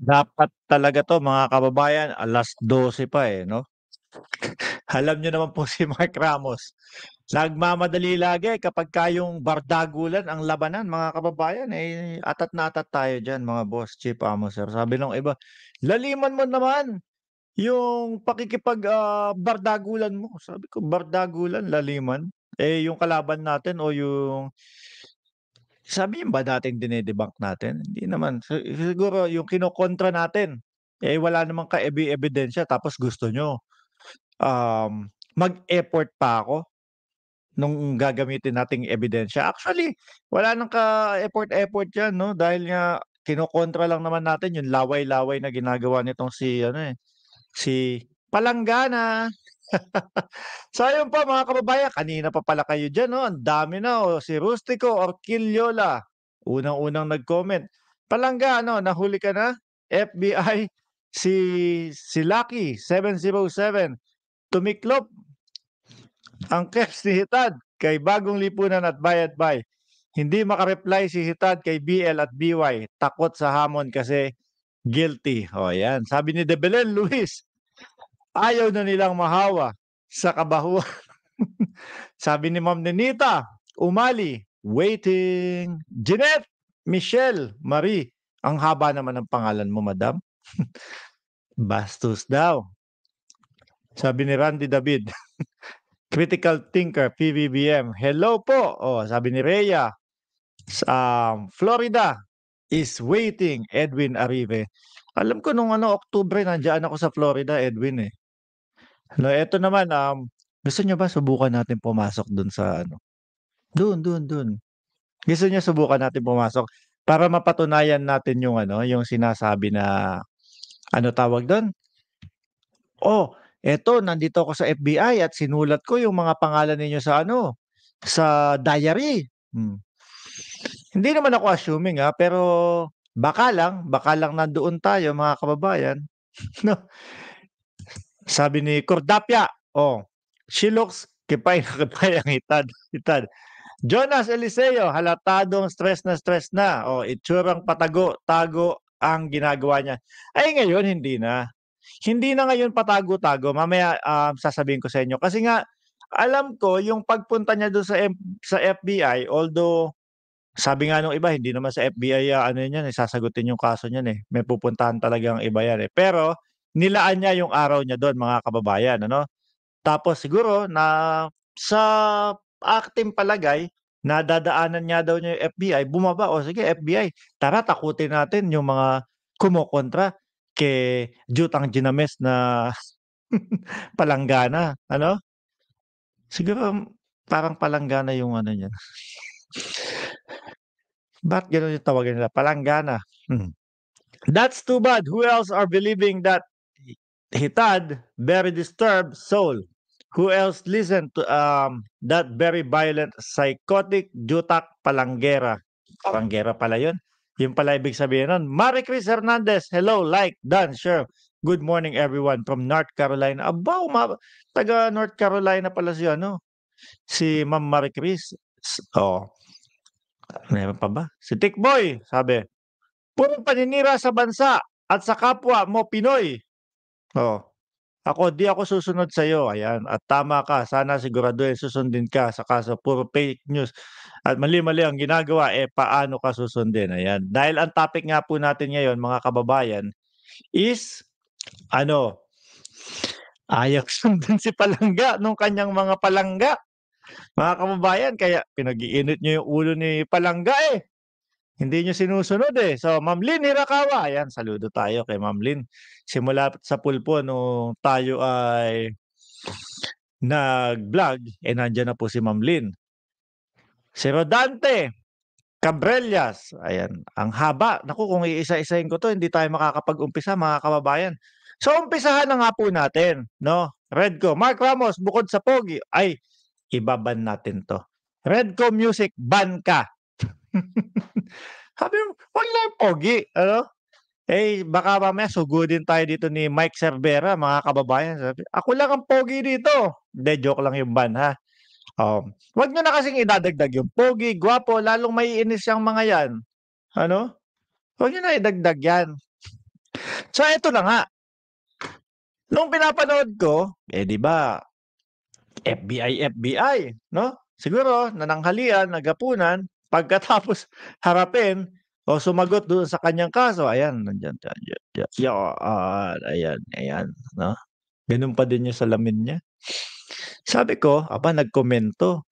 Dapat talaga 'to mga kababayan, alas 12 pa, eh, 'no? Alam niyo naman po si Mark Ramos, nagmamadali lagi kapag yung bardagulan ang labanan mga kababayan, eh, atat na atat tayo diyan mga boss, Chief Amoser. Sabi nung iba, "Laliman mo naman yung pakikipag, ah, bardagulan mo." Sabi ko, "Bardagulan, laliman?" Eh, yung kalaban natin o yung sabi yun ba dating dine-debunk natin? Hindi naman. siguro yung kinokontra natin, eh wala namang ka ebidensya tapos gusto niyo, um, mag-effort pa ako nung gagamitin nating ebidensya. Actually, wala nang ka-effort-effort yan, no? Dahil nga, kinokontra lang naman natin yung laway-laway na ginagawa nitong si, ano eh, si Palanggana. so ayun pa mga kababayan, kanina pa pala kayo dyan, no? ang dami na, oh, si Rustico Orquillola, unang-unang nag-comment. Palangga, ano, nahuli ka na? FBI, si, si Lucky, 707, tumiklop ang caps ni Hitad kay Bagong Lipunan at Bayad Bay. Hindi makareply si Hitad kay BL at BY. Takot sa hamon kasi guilty. O yan. Sabi ni Debelen Luis, Ayaw na nilang mahawa sa kabahuan. Sabi ni Ma'am Nenita, Umali, waiting. Jeanette, Michelle, Marie. Ang haba naman ng pangalan mo, madam. Bastos daw. Sabi ni Randy David. Critical Thinker, PBBM. Hello po. Oh, sabi ni Rhea. Um, Florida is waiting, Edwin Arrive. Alam ko nung ano, Oktubre, nandiyan ako sa Florida, Edwin eh. No, eto naman, um, gusto niyo ba subukan natin pumasok doon sa ano, Doon, doon, doon. Gusto niyo subukan natin pumasok para mapatunayan natin yung ano, yung sinasabi na, ano tawag doon? "Oh, eto nandito ako sa FBI at sinulat ko yung mga pangalan ninyo sa ano, sa diary." Hmm. Hindi naman ako assuming, ah, pero baka lang, baka lang nandoon tayo mga kababayan, 'no? Sabi ni Cordapia, oh, she looks kipay na kipay ang itad. itad. Jonas Eliseo, halatadong stress na stress na. O, oh, itsurang patago, tago ang ginagawa niya. Ay ngayon, hindi na. Hindi na ngayon patago-tago. Mamaya um, sasabihin ko sa inyo. Kasi nga, alam ko, yung pagpunta niya doon sa, M- sa FBI, although sabi nga nung iba, hindi naman sa FBI uh, ah, ano yan, eh, sasagutin yung kaso niya. eh. May pupuntahan talaga ang iba yan eh. Pero nilaan niya yung araw niya doon mga kababayan ano tapos siguro na sa acting palagay nadadaanan niya daw niya yung FBI bumaba o sige FBI tara takutin natin yung mga kumokontra kay Jutang Ginames na palanggana ano siguro parang palanggana yung ano niya Ba't ganun yung tawagan nila? Palanggana. Hmm. That's too bad. Who else are believing that Hitad, very disturbed soul who else listened to um, that very violent psychotic Jutak Palanggera. Palanggera pala yun. Yung pala ibig sabihin nun. Marie Chris Hernandez, hello, like, done, sure. Good morning everyone from North Carolina. Abaw, ma- taga North Carolina pala siya, no? Si Ma'am Marie Chris. Oh. Meron pa ba? Si Tick Boy, sabi. Puro paninira sa bansa at sa kapwa mo Pinoy. Oh. Ako, di ako susunod sa iyo. ayan. At tama ka, sana sigurado siguraduhin susundin ka sa kaso puro fake news at mali-mali ang ginagawa, eh paano ka susundin, ayan. Dahil ang topic nga po natin ngayon, mga kababayan, is ano, ayaw sundin si palangga nung kanyang mga palangga. Mga kababayan, kaya pinag-iinit niyo yung ulo ni palangga eh. Hindi nyo sinusunod eh. So, Ma'am Lynn Hirakawa. Ayan, saludo tayo kay Ma'am Lynn. Simula sa pulpo nung tayo ay nag-vlog, eh nandiyan na po si Ma'am Lynn. Si Rodante Cabrellas. Ayan, ang haba. Naku, kung iisa-isahin ko to, hindi tayo makakapag-umpisa mga kababayan. So, umpisahan na nga po natin, no? Redco. Mark Ramos, bukod sa Pogi, ay, ibaban natin to. Redco Music, ban ka. Sabi mo, wag na pogi. Ano? Eh, baka mamaya sugudin tayo dito ni Mike Cervera, mga kababayan. Sabi, ako lang ang pogi dito. Hindi, joke lang yung ban, ha? Um, wag nyo na kasing idadagdag yung pogi, gwapo, lalong maiinis yung mga yan. Ano? Huwag nyo na idagdag yan. So, ito na nga. Nung pinapanood ko, eh di ba, FBI, FBI, no? Siguro, nananghalian, nagapunan, Pagkatapos harapin o sumagot doon sa kanyang kaso, ayan, nandiyan, nandiyan, nandiyan. Yeah, uh, ayan, ayan, no? Ganun pa din yung salamin niya. Sabi ko, aba, nagkomento.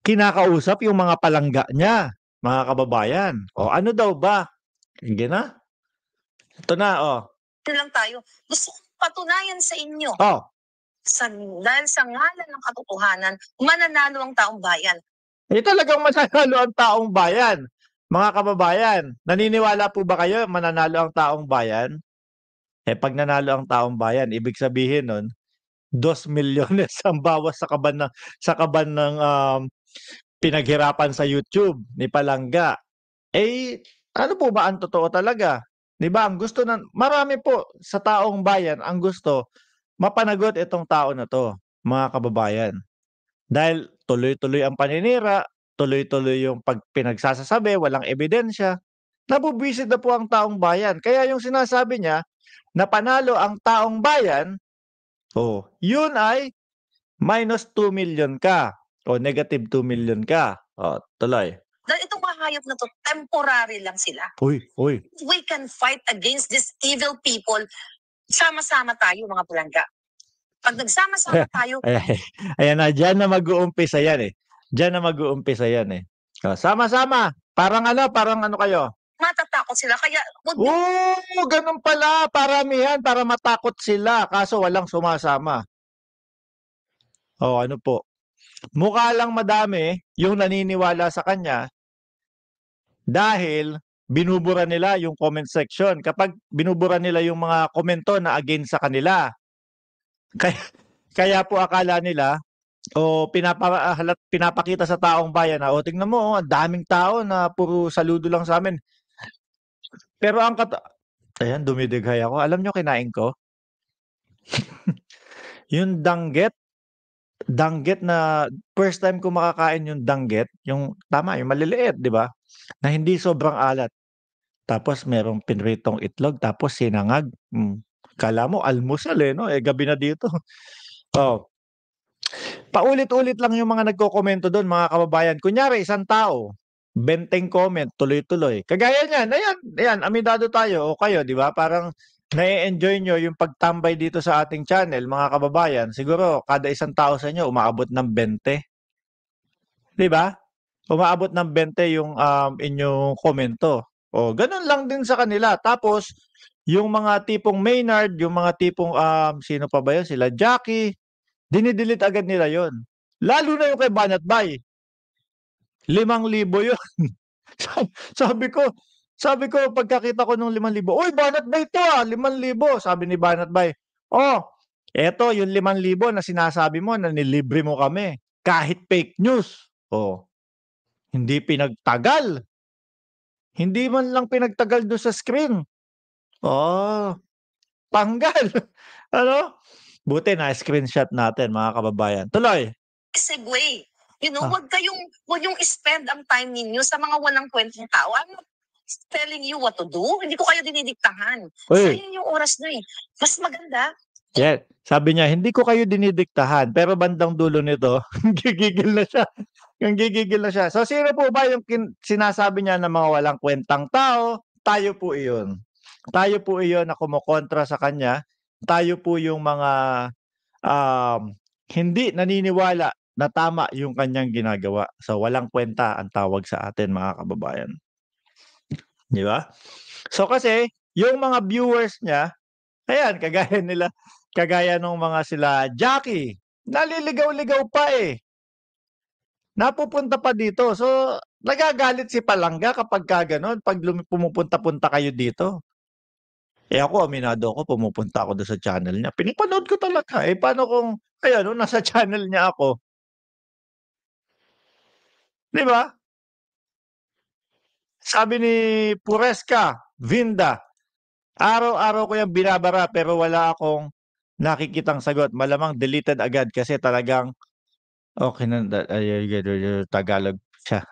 Kinakausap yung mga palangga niya, mga kababayan. O ano daw ba? Hindi na. Ito na, o. Ito lang tayo. Gusto kong patunayan sa inyo. O. Sa, dahil sa ngalan ng katotohanan, mananalo ang taong bayan eh talagang mananalo ang taong bayan. Mga kababayan, naniniwala po ba kayo mananalo ang taong bayan? Eh pag nanalo ang taong bayan, ibig sabihin nun, 2 milyones ang bawas sa kaban ng sa kaban ng um, pinaghirapan sa YouTube ni Palangga. Eh ano po ba ang totoo talaga? 'Di ba? Ang gusto ng marami po sa taong bayan ang gusto mapanagot itong tao na to, mga kababayan. Dahil tuloy-tuloy ang paninira, tuloy-tuloy yung pag walang ebidensya. Nabubwisit na po ang taong bayan. Kaya yung sinasabi niya na panalo ang taong bayan, oh, yun ay minus 2 million ka o negative 2 million ka. Oh, tuloy. Dahil itong mga hayop na to, temporary lang sila. Uy, uy. We can fight against these evil people. Sama-sama tayo mga palangga. Pag nagsama-sama tayo. ayan, na, dyan na mag-uumpisa yan eh. Dyan na mag-uumpisa yan eh. Sama-sama. Parang ano, parang ano kayo? Matatakot sila. Kaya, wag Oo, oh, ganun pala. Paramihan, para matakot sila. Kaso walang sumasama. Oh, ano po? Mukha lang madami eh, yung naniniwala sa kanya dahil binubura nila yung comment section. Kapag binubura nila yung mga komento na against sa kanila, kaya, kaya po akala nila o pinapahalat pinapakita sa taong bayan na o tingnan mo oh, ang daming tao na puro saludo lang sa amin. Pero ang kat Ayan, dumidighay ako. Alam nyo, kinain ko. yung dangget, dangget na first time ko makakain yung dangget, yung tama, yung maliliit, di ba? Na hindi sobrang alat. Tapos merong pinritong itlog, tapos sinangag. Mm. Kala mo, almusal eh, no? Eh, gabi na dito. Oh. Paulit-ulit lang yung mga nagko-komento doon, mga kababayan. Kunyari, isang tao, benteng comment, tuloy-tuloy. Kagaya niyan, ayan, ayan, amidado tayo o kayo, di ba? Parang nai-enjoy nyo yung pagtambay dito sa ating channel, mga kababayan. Siguro, kada isang tao sa inyo, umaabot ng 20. Di ba? Umaabot ng 20 yung um, inyong komento. O, ganun lang din sa kanila. Tapos, yung mga tipong Maynard, yung mga tipong um, sino pa ba yun, sila Jackie, dinidelete agad nila yon. Lalo na yung kay Banat Bay. Limang libo yun. sabi ko, sabi ko, pagkakita ko ng limang libo, Uy, Banat Bay to ah, limang libo. Sabi ni Banat Bay, oh, eto yung limang libo na sinasabi mo na nilibre mo kami. Kahit fake news. Oh, hindi pinagtagal. Hindi man lang pinagtagal do sa screen. Oo. Tanggal. Ano? Buti na screenshot natin mga kababayan. Tuloy. Segway. You know, ah. wag kayong wag yung spend ang time ninyo sa mga walang kwenteng tao. I'm not telling you what to do. Hindi ko kayo dinidiktahan. Uy. Sayang yung oras na eh. Mas maganda, Yeah. Sabi niya, hindi ko kayo dinidiktahan. Pero bandang dulo nito, gigigil na siya. Yung gigigil na siya. So, sino po ba yung kin- sinasabi niya ng mga walang kwentang tao? Tayo po iyon tayo po iyon na kumokontra sa kanya. Tayo po yung mga um, hindi naniniwala na tama yung kanyang ginagawa. So walang kwenta ang tawag sa atin mga kababayan. Di ba? So kasi yung mga viewers niya, ayan kagaya nila, kagaya nung mga sila Jackie, naliligaw-ligaw pa eh. Napupunta pa dito. So nagagalit si Palangga kapag ganun, pag pumupunta-punta kayo dito. Eh ako, aminado ako, pumupunta ako doon sa channel niya. Pinapanood ko talaga. Eh paano kung, ayan, oh, nasa channel niya ako. Di ba? Sabi ni Puresca, Vinda, araw-araw ko yung binabara pero wala akong nakikitang sagot. Malamang deleted agad kasi talagang, okay na, Tagalog siya.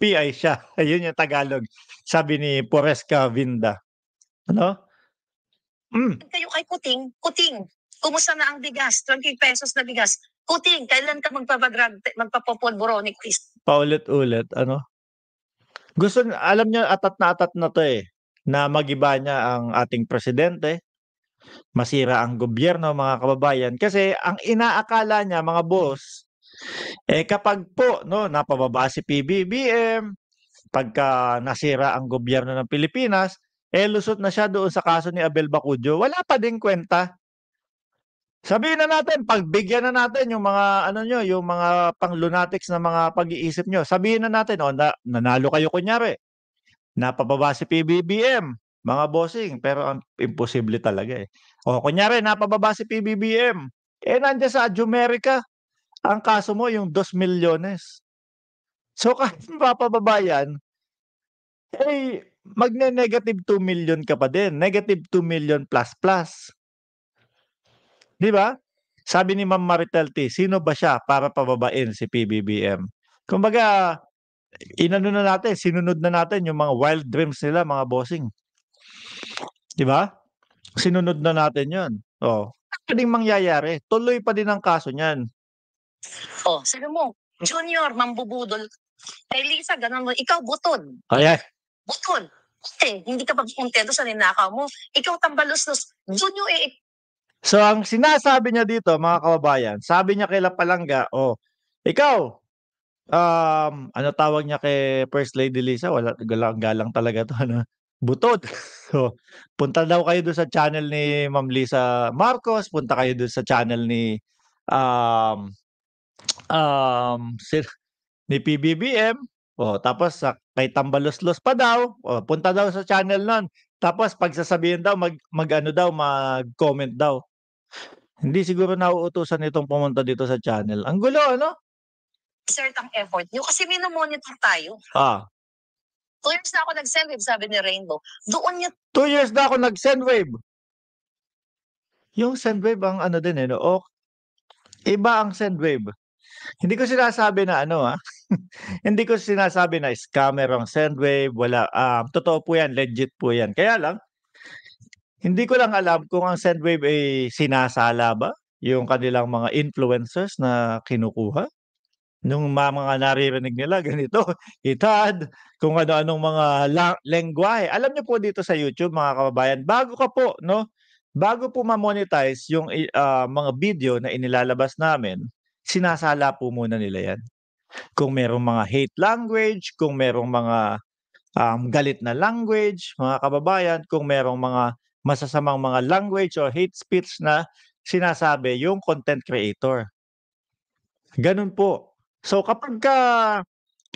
PI siya. Ayun yung Tagalog. Sabi ni Puresca Vinda. Ano? Mm. Kayo kay Kuting, Kuting, kumusta na ang bigas? 20 pesos na bigas. Kuting, kailan ka magpapadrag, magpapapolboro ni Chris? Paulit-ulit, ano? Gusto, alam niya atat na atat na to eh, na magiba niya ang ating presidente, masira ang gobyerno, mga kababayan. Kasi ang inaakala niya, mga boss, eh kapag po, no, napababa si PBBM, pagka nasira ang gobyerno ng Pilipinas, eh lusot na siya doon sa kaso ni Abel Bacudio, wala pa din kwenta. Sabihin na natin, pagbigyan na natin yung mga ano nyo, yung mga panglunatics na mga pag-iisip nyo. Sabihin na natin, oh, na, nanalo kayo kunyari. Napababa si PBBM, mga bossing, pero ang imposible talaga eh. O oh, kunyari, napababa si PBBM. Eh nandiyan sa Adjumerica, ang kaso mo yung 2 milyones. So kahit mapababa yan, eh magne-negative 2 million ka pa din. Negative 2 million plus plus. Di ba? Sabi ni Ma'am Maritel T, sino ba siya para pababain si PBBM? Kumbaga, inano na natin, sinunod na natin yung mga wild dreams nila, mga bossing. Di ba? Sinunod na natin yon. Oh, ano pwedeng mangyayari. Tuloy pa din ang kaso niyan. Oh, sabi mo, Junior, mambubudol. Kay Lisa, ganun mo, ikaw butod. Ayan. Butol. Eh, hindi ka pagpuntento sa ninakaw mo. Ikaw tambalustos. Doon yung eh. So ang sinasabi niya dito, mga kababayan, sabi niya kay La Palanga, oh, ikaw, um, ano tawag niya kay First Lady Lisa? Wala, galang, galang talaga to. Ano? Butot. so, punta daw kayo doon sa channel ni Ma'am Lisa Marcos, punta kayo doon sa channel ni um, um, sir, ni PBBM. Oh, tapos sa kay Tambaloslos pa daw, o, oh, punta daw sa channel nun. Tapos pagsasabihin daw, mag, mag ano daw, mag-comment daw. Hindi siguro nauutusan itong pumunta dito sa channel. Ang gulo, ano? Sir, ang effort nyo kasi minomonitor tayo. Ah. Two years na ako nag-send wave, sabi ni Rainbow. Doon niya... Two years na ako nag-send wave. Yung send wave ang ano din eh, no? O, iba ang send wave. Hindi ko sinasabi na ano ah. Hindi ko sinasabi na scammer ang Sendwave, wala. Um, totoo po yan, legit po yan. Kaya lang, hindi ko lang alam kung ang Sendwave ay sinasala ba yung kanilang mga influencers na kinukuha nung mga naririnig nila ganito itad kung ano-anong mga la- lengguwahe alam niyo po dito sa YouTube mga kababayan bago ka po no bago po ma-monetize yung uh, mga video na inilalabas namin sinasala po muna nila yan kung merong mga hate language, kung merong mga um, galit na language, mga kababayan, kung merong mga masasamang mga language or hate speech na sinasabi yung content creator. Ganun po. So kapag ka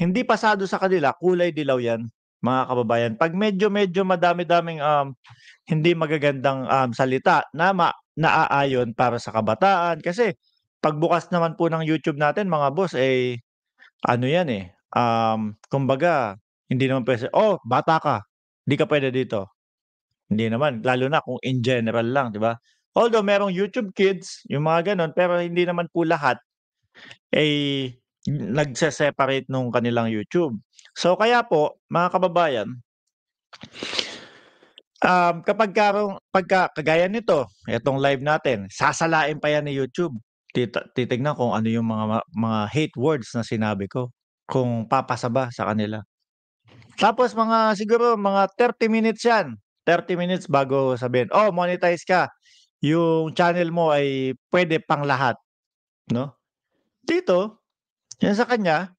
hindi pasado sa kanila, kulay dilaw yan, mga kababayan. Pag medyo-medyo madami-daming um, hindi magagandang um, salita na ma- naaayon para sa kabataan kasi pagbukas naman po ng YouTube natin mga boss eh ano yan, eh, um, kumbaga hindi naman puwede, "Oh, bata ka, hindi ka puwede dito." Hindi naman, lalo na kung in general lang, 'di ba? Although merong YouTube Kids, yung mga ganun, pero hindi naman po lahat ay eh, nagse-separate nung kanilang YouTube. So, kaya po mga kababayan um, kapag karong pagka kagaya nito, itong live natin, sasalain pa yan ni YouTube. Tita titignan kung ano yung mga mga hate words na sinabi ko, kung papasaba sa kanila. Tapos mga siguro mga 30 minutes 'yan. 30 minutes bago sabihin, "Oh, monetize ka. Yung channel mo ay pwede pang lahat." No? Dito, 'yan sa kanya,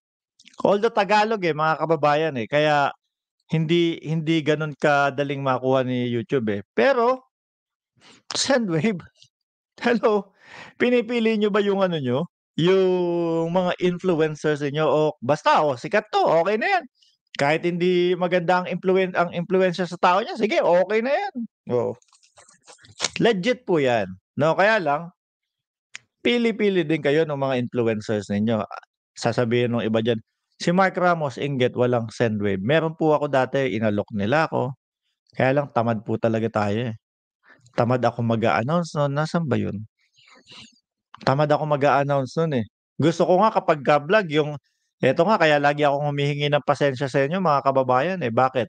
although Tagalog eh mga kababayan eh, kaya hindi hindi gano'n kadaling makuha ni YouTube eh. Pero Sendwave, hello. Pinipili niyo ba yung ano niyo, yung mga influencers niyo o basta oh, sikat to, okay na yan. Kahit hindi maganda ang influen ang influencer sa tao niya, sige, okay na yan. Oh. Legit po 'yan. No, kaya lang pili-pili din kayo ng mga influencers ninyo. Sasabihin ng iba diyan, si Mark Ramos inget walang sendwave. Meron po ako dati, inalok nila ako. Kaya lang tamad po talaga tayo eh. Tamad ako mag-announce, no? Nasaan ba yun? Tamad ako mag-a-announce nun eh. Gusto ko nga kapag ka-vlog yung eto nga kaya lagi ako humihingi ng pasensya sa inyo mga kababayan eh. Bakit?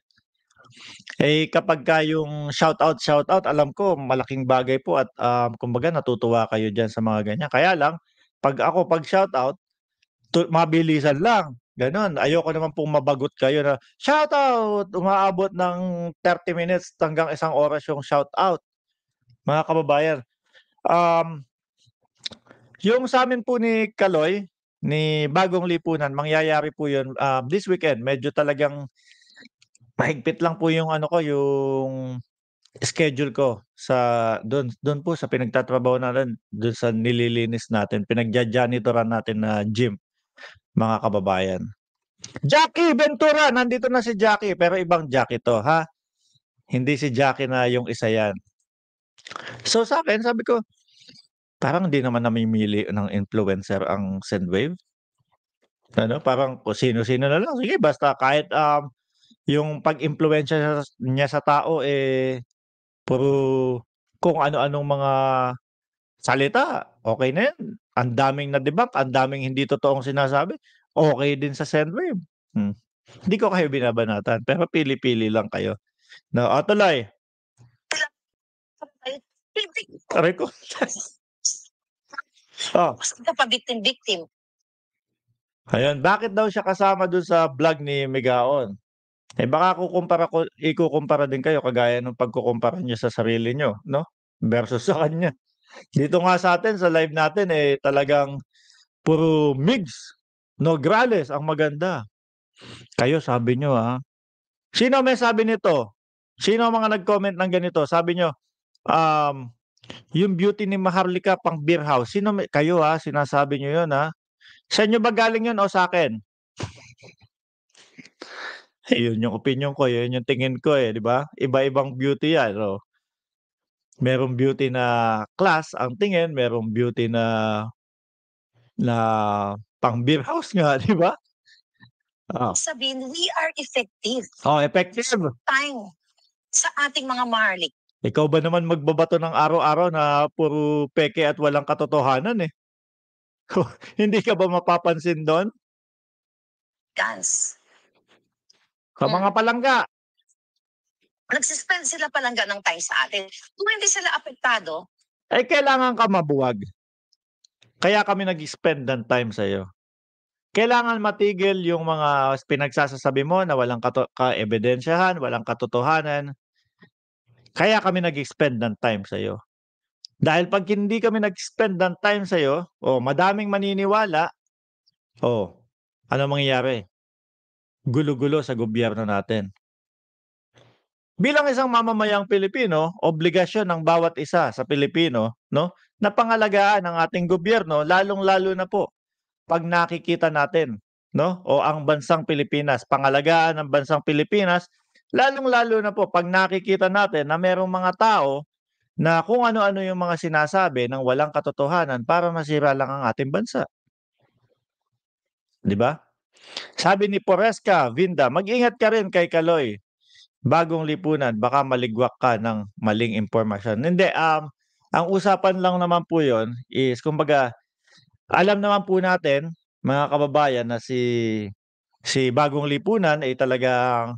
Eh kapag ka yung shout out shout out alam ko malaking bagay po at um, kumbaga natutuwa kayo diyan sa mga ganyan. Kaya lang pag ako pag shout out to, mabilisan lang. Ganon. Ayoko naman pong mabagot kayo na shout out umaabot ng 30 minutes hanggang isang oras yung shout out. Mga kababayan, um, yung sa amin po ni Kaloy, ni Bagong Lipunan, mangyayari po yun uh, this weekend. Medyo talagang mahigpit lang po yung ano ko, yung schedule ko sa doon doon po sa pinagtatrabaho na natin doon sa nililinis natin pinagja-janitoran natin na gym mga kababayan Jackie Ventura nandito na si Jackie pero ibang Jackie to ha hindi si Jackie na yung isa yan so sa akin sabi ko Parang hindi naman namimili ng influencer ang Sendwave. Ano, parang kung sino-sino na lang, sige basta kahit, um, yung pag-impluwensiya niya sa tao, eh, puro kung ano-anong mga salita, okay na 'yan. Ang daming na-debunk, ang daming hindi totoong sinasabi, okay din sa Sendwave. Hmm, hindi ko kayo binabanatan, pero pili-pili lang kayo, 'no? Atulay. tuloy. Oh. Mas pa victim-victim. Ayun, bakit daw siya kasama dun sa vlog ni Megaon? Eh baka kukumpara ko ikukumpara din kayo kagaya ng pagkukumpara niyo sa sarili niyo, no? Versus sa kanya. Dito nga sa atin sa live natin eh talagang puro migs, no grales ang maganda. Kayo sabi niyo ha. Ah. Sino may sabi nito? Sino mga nag-comment ng ganito? Sabi niyo um yung beauty ni Maharlika pang beer house. Sino may, kayo ha, sinasabi niyo 'yon ha. Sa inyo ba galing 'yon o sa akin? yun yung opinion ko, yun yung tingin ko eh, di ba? Iba-ibang beauty yan, no? Merong beauty na class ang tingin, merong beauty na na pang beer house nga, di ba? Oh. Sabihin, we are effective. Oh, effective. Time sa ating mga Maharlika. Ikaw ba naman magbabato ng araw-araw na puro peke at walang katotohanan eh? Hindi ka ba mapapansin doon? Dance. Sa hmm. mga palangga. Nagsuspend sila palangga ng time sa atin. Kung hindi sila apektado, ay eh, kailangan ka mabuwag. Kaya kami nag-spend ng time sa iyo. Kailangan matigil yung mga pinagsasabi mo na walang ka-ebidensyahan, walang katotohanan, kaya kami nag expend ng time sa iyo. Dahil pag hindi kami nag expend ng time sa iyo, oh, madaming maniniwala, oh, ano mangyayari? Gulo-gulo sa gobyerno natin. Bilang isang mamamayang Pilipino, obligasyon ng bawat isa sa Pilipino, no, na pangalagaan ang ating gobyerno lalong-lalo na po pag nakikita natin, no, o ang bansang Pilipinas, pangalagaan ng bansang Pilipinas Lalong-lalo na po pag nakikita natin na merong mga tao na kung ano-ano yung mga sinasabi ng walang katotohanan para masira lang ang ating bansa. 'Di ba? Sabi ni Poresca, Vinda, mag-ingat ka rin kay Kaloy. Bagong lipunan, baka maligwak ka ng maling information. Hindi, um, ang usapan lang naman po yon is, kumbaga, alam naman po natin, mga kababayan, na si, si Bagong Lipunan ay talagang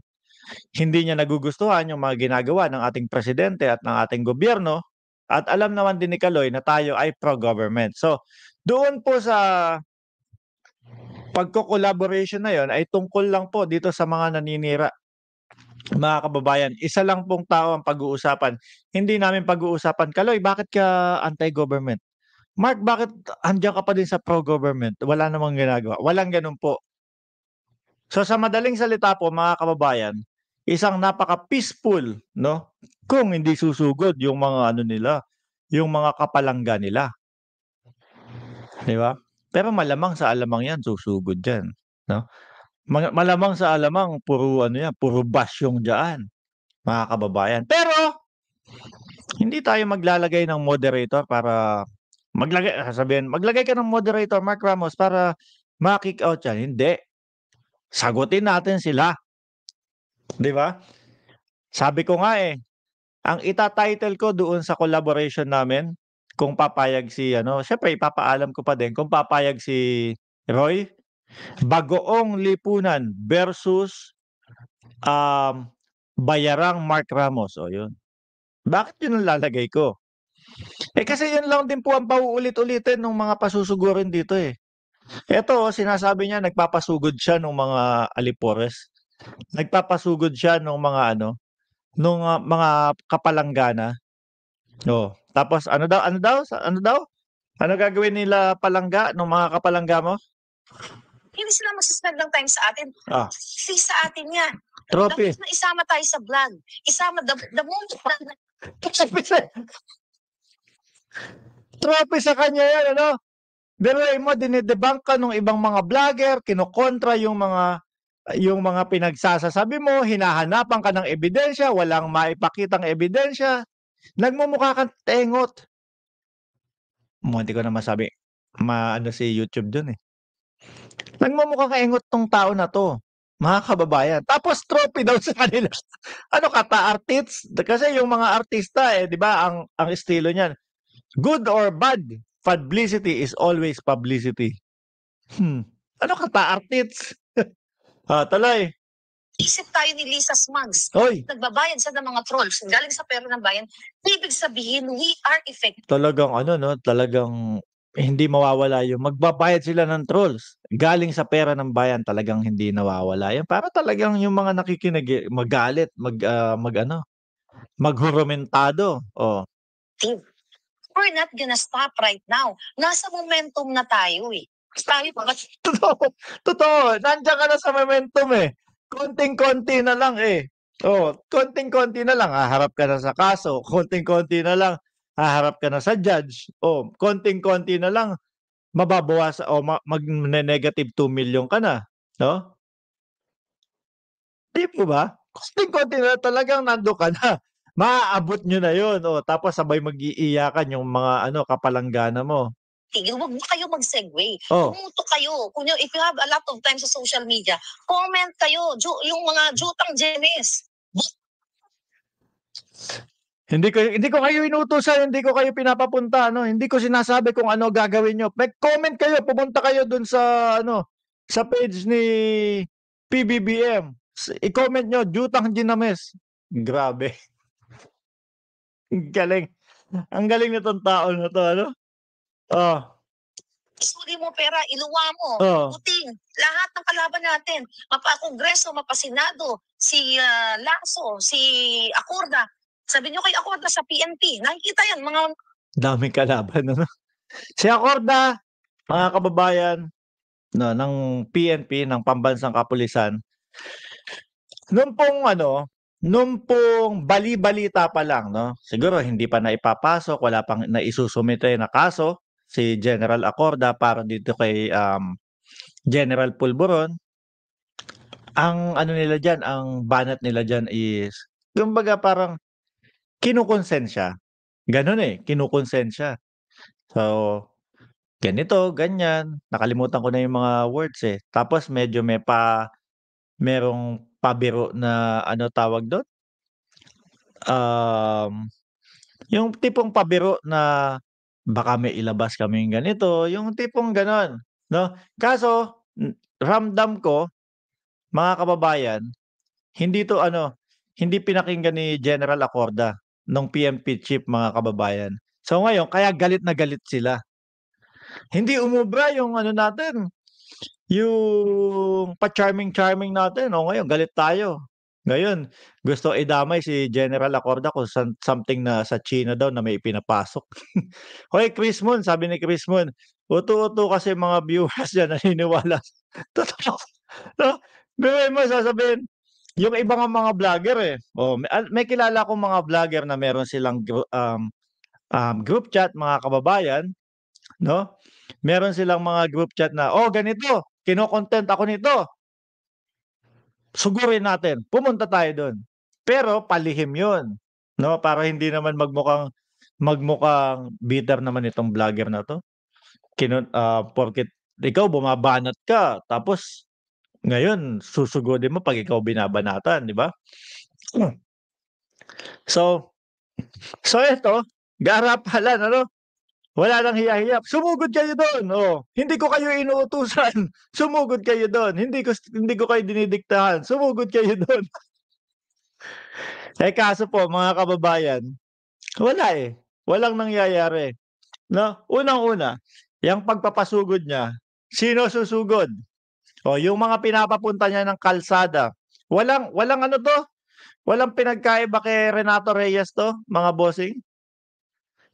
hindi niya nagugustuhan yung mga ginagawa ng ating presidente at ng ating gobyerno. At alam naman din ni Kaloy na tayo ay pro-government. So, doon po sa pagko-collaboration na yon ay tungkol lang po dito sa mga naninira. Mga kababayan, isa lang pong tao ang pag-uusapan. Hindi namin pag-uusapan, Kaloy, bakit ka anti-government? Mark, bakit andiyan ka pa din sa pro-government? Wala namang ginagawa. Walang ganun po. So sa madaling salita po, mga kababayan, isang napaka-peaceful, no? Kung hindi susugod yung mga ano nila, yung mga kapalangga nila. Di ba? Pero malamang sa alamang yan, susugod yan. No? Malamang sa alamang, puro ano yan, puro basyong dyan, mga kababayan. Pero, hindi tayo maglalagay ng moderator para maglagay, sabihin, maglagay ka ng moderator, Mark Ramos, para ma-kick out yan. Hindi. Sagutin natin sila. 'Di ba? Sabi ko nga eh, ang ita-title ko doon sa collaboration namin, kung papayag si ano, syempre ipapaalam ko pa din kung papayag si Roy Bagoong Lipunan versus um, Bayarang Mark Ramos. O yun. Bakit yun ang lalagay ko? Eh kasi yun lang din po ang pauulit-ulitin ng mga pasusugurin dito eh. Ito, oh, sinasabi niya, nagpapasugod siya ng mga alipores. Nagpapasugod siya nung mga ano, nung uh, mga Kapalanggana. Oo. Oh, tapos ano daw, ano daw, ano daw? Ano gagawin nila palangga nung mga kapalangga mo? Hindi sila masusunod ng time sa atin. Ah. Si sa atin yan. Trophy. Dapat na isama tayo sa vlog. Isama the, the moment. Trophy sa kanya yan, ano? Pero mo, dinidebunk ka ng ibang mga vlogger, kinokontra yung mga yung mga pinagsasabi mo, hinahanapan ka ng ebidensya, walang maipakitang ebidensya, nagmumukha kang tengot. Hindi ko na masabi, maano si YouTube dun eh. Nagmumukha kang engot tong tao na to, mga kababayan. Tapos trophy daw sa kanila. ano ka, ta-artists? Kasi yung mga artista, eh, di ba, ang, ang estilo niyan, good or bad, publicity is always publicity. Hmm. Ano ka, ta-artists? Ah, talay. Isip tayo ni Lisa Smugs. Hoy, Nagbabayad sa ng mga trolls. Galing sa pera ng bayan. Ibig sabihin, we are effective. talagang ano no, talagang hindi mawawala yung magbabayad sila ng trolls. Galing sa pera ng bayan talagang hindi nawawala yan. Para talagang yung mga nakikinig eh, magalit, mag ah, mag ano, maghurumentado. Oh, We're not gonna stop right now. Nasa momentum na tayo eh tayo pa kasi totoo. Totoo. Nandiyan ka na sa momentum eh. Konting-konti na lang eh. Oh, konting-konti na lang haharap ka na sa kaso, konting-konti na lang haharap ka na sa judge. Oh, konting-konti na lang mababawas o oh, mag-negative 2 million ka na, no? Di po ba? Konting-konti na talagang nando ka na. Maaabot nyo na yon. Oh, tapos sabay mag-iiyakan yung mga ano, kapalanggana mo tigil, wag na kayo mag-segue. Oh. Muto kayo. Kung if you have a lot of time sa social media, comment kayo. Ju, yung mga jutang genes. Hindi ko hindi ko kayo inutusan, hindi ko kayo pinapapunta no. hindi ko sinasabi kung ano gagawin niyo. Mag-comment kayo, pumunta kayo dun sa ano sa page ni PBBM. I-comment niyo Jutang Ginames. Grabe. Galing. Ang galing nitong tao na to, ano? Oh. Isuri mo pera, iluwa mo, Oo. Ah. puting, lahat ng kalaban natin, mapakongreso, mapasinado, si ah, Lasso, si Acorda. Sabi niyo kay Acorda sa PNP, nakikita yan, mga daming kalaban. Ano? Si Acorda, mga kababayan no, ng PNP, ng Pambansang Kapulisan, nung pong ano, nung pong bali-balita pa lang, no? siguro hindi pa na ipapasok, wala pang naisusumite na kaso, si General Acorda para dito kay um, General Pulburon. Ang ano nila diyan, ang banat nila diyan is kumbaga parang kinukonsensya. Ganun eh, kinukonsensya. So, ganito, ganyan. Nakalimutan ko na yung mga words eh. Tapos medyo may pa merong pabiro na ano tawag doon? Um, yung tipong pabiro na baka may ilabas kaming ganito, yung tipong ganon. No? Kaso, ramdam ko, mga kababayan, hindi to ano, hindi pinakinggan ni General Acorda nung PMP chief mga kababayan. So ngayon, kaya galit na galit sila. Hindi umubra yung ano natin, yung pa-charming-charming natin. O ngayon, galit tayo. Ngayon, gusto idamay si General Acorda kung something na sa China daw na may ipinapasok. Hoy, Chris Moon, sabi ni Chris Moon, uto-uto kasi mga viewers dyan naniniwala. Totoo. no? Bigay mo sasabihin, yung ibang mga vlogger eh. Oh, may, may kilala akong mga vlogger na meron silang um, um, group chat mga kababayan, no? Meron silang mga group chat na, oh, ganito, kino-content ako nito sugurin natin, pumunta tayo doon. Pero palihim yun. No? Para hindi naman magmukhang magmukhang bitter naman itong vlogger na to. Kinun, uh, ah, porkit ikaw bumabanat ka, tapos ngayon susugodin mo pag ikaw binabanatan, di ba? So, so ito, garapalan, ano? Wala lang hiya-hiya. Sumugod kayo doon. Oh. Hindi ko kayo inuutusan. Sumugod kayo doon. Hindi ko hindi ko kayo dinidiktahan. Sumugod kayo doon. eh kaso po mga kababayan, wala eh. Walang nangyayari. No? Unang-una, yung pagpapasugod niya, sino susugod? O oh, yung mga pinapapunta niya ng kalsada. Walang walang ano to? Walang pinagkaiba kay Renato Reyes to, mga bossing.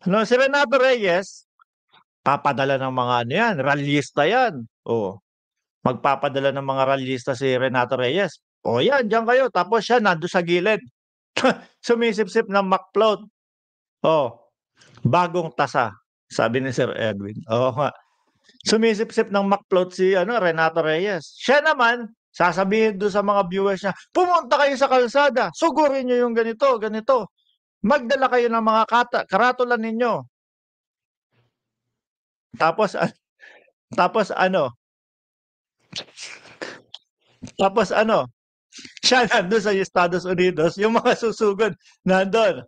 No, si Renato Reyes, papadala ng mga ano yan, rallyista yan. O, oh, magpapadala ng mga rallyista si Renato Reyes. O oh, yan, diyan kayo. Tapos siya nando sa gilid. Sumisipsip ng McFloat. O, oh, bagong tasa, sabi ni Sir Edwin. O nga. Sumisip-sip ng McFloat si ano, Renato Reyes. Siya naman, sasabihin doon sa mga viewers niya, pumunta kayo sa kalsada, sugurin niyo yung ganito, ganito. Magdala kayo ng mga kata, karatulan ninyo. Tapos, tapos ano? Tapos ano? Siya nandun sa Estados Unidos, yung mga susugod nandun.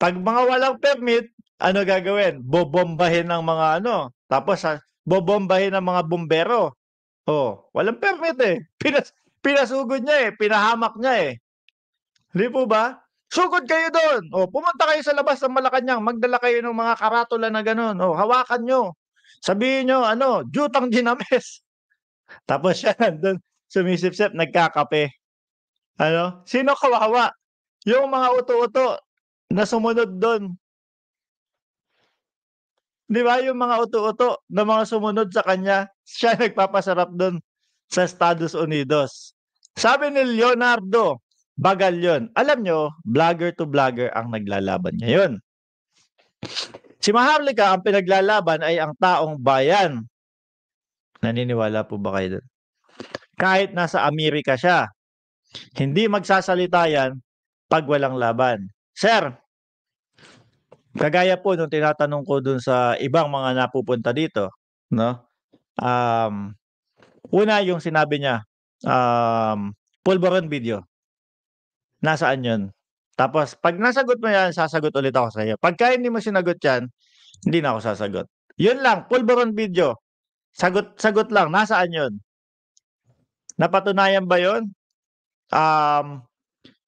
Pag mga walang permit, ano gagawin? Bobombahin ng mga ano. Tapos bobombahin ng mga bombero. Oh, walang permit eh. Pinas pinasugod niya eh, pinahamak niya eh. Hindi po ba? Sugod kayo doon. O, oh, pumunta kayo sa labas ng Malacanang, magdala kayo ng mga karatula na ganun. O, oh, hawakan nyo. Sabihin nyo, ano, jutang dinamis. Tapos siya nandun, sumisip-sip, nagkakape. Ano? Sino kawawa? Yung mga uto-uto na sumunod doon. Di ba? Yung mga uto-uto na mga sumunod sa kanya, siya nagpapasarap doon sa Estados Unidos. Sabi ni Leonardo, Bagal yun. Alam nyo, vlogger to vlogger ang naglalaban ngayon. Si Maharlika, ang pinaglalaban ay ang taong bayan. Naniniwala po ba kayo Kahit nasa Amerika siya, hindi magsasalita yan pag walang laban. Sir, kagaya po nung tinatanong ko doon sa ibang mga napupunta dito, no? Um, una yung sinabi niya, um, pulboron video. Nasaan yun? Tapos, pag nasagot mo yan, sasagot ulit ako sa iyo. Pagka hindi mo sinagot yan, hindi na ako sasagot. Yun lang, pulveron video. Sagot, sagot lang, nasaan yun? Napatunayan ba yun? Um,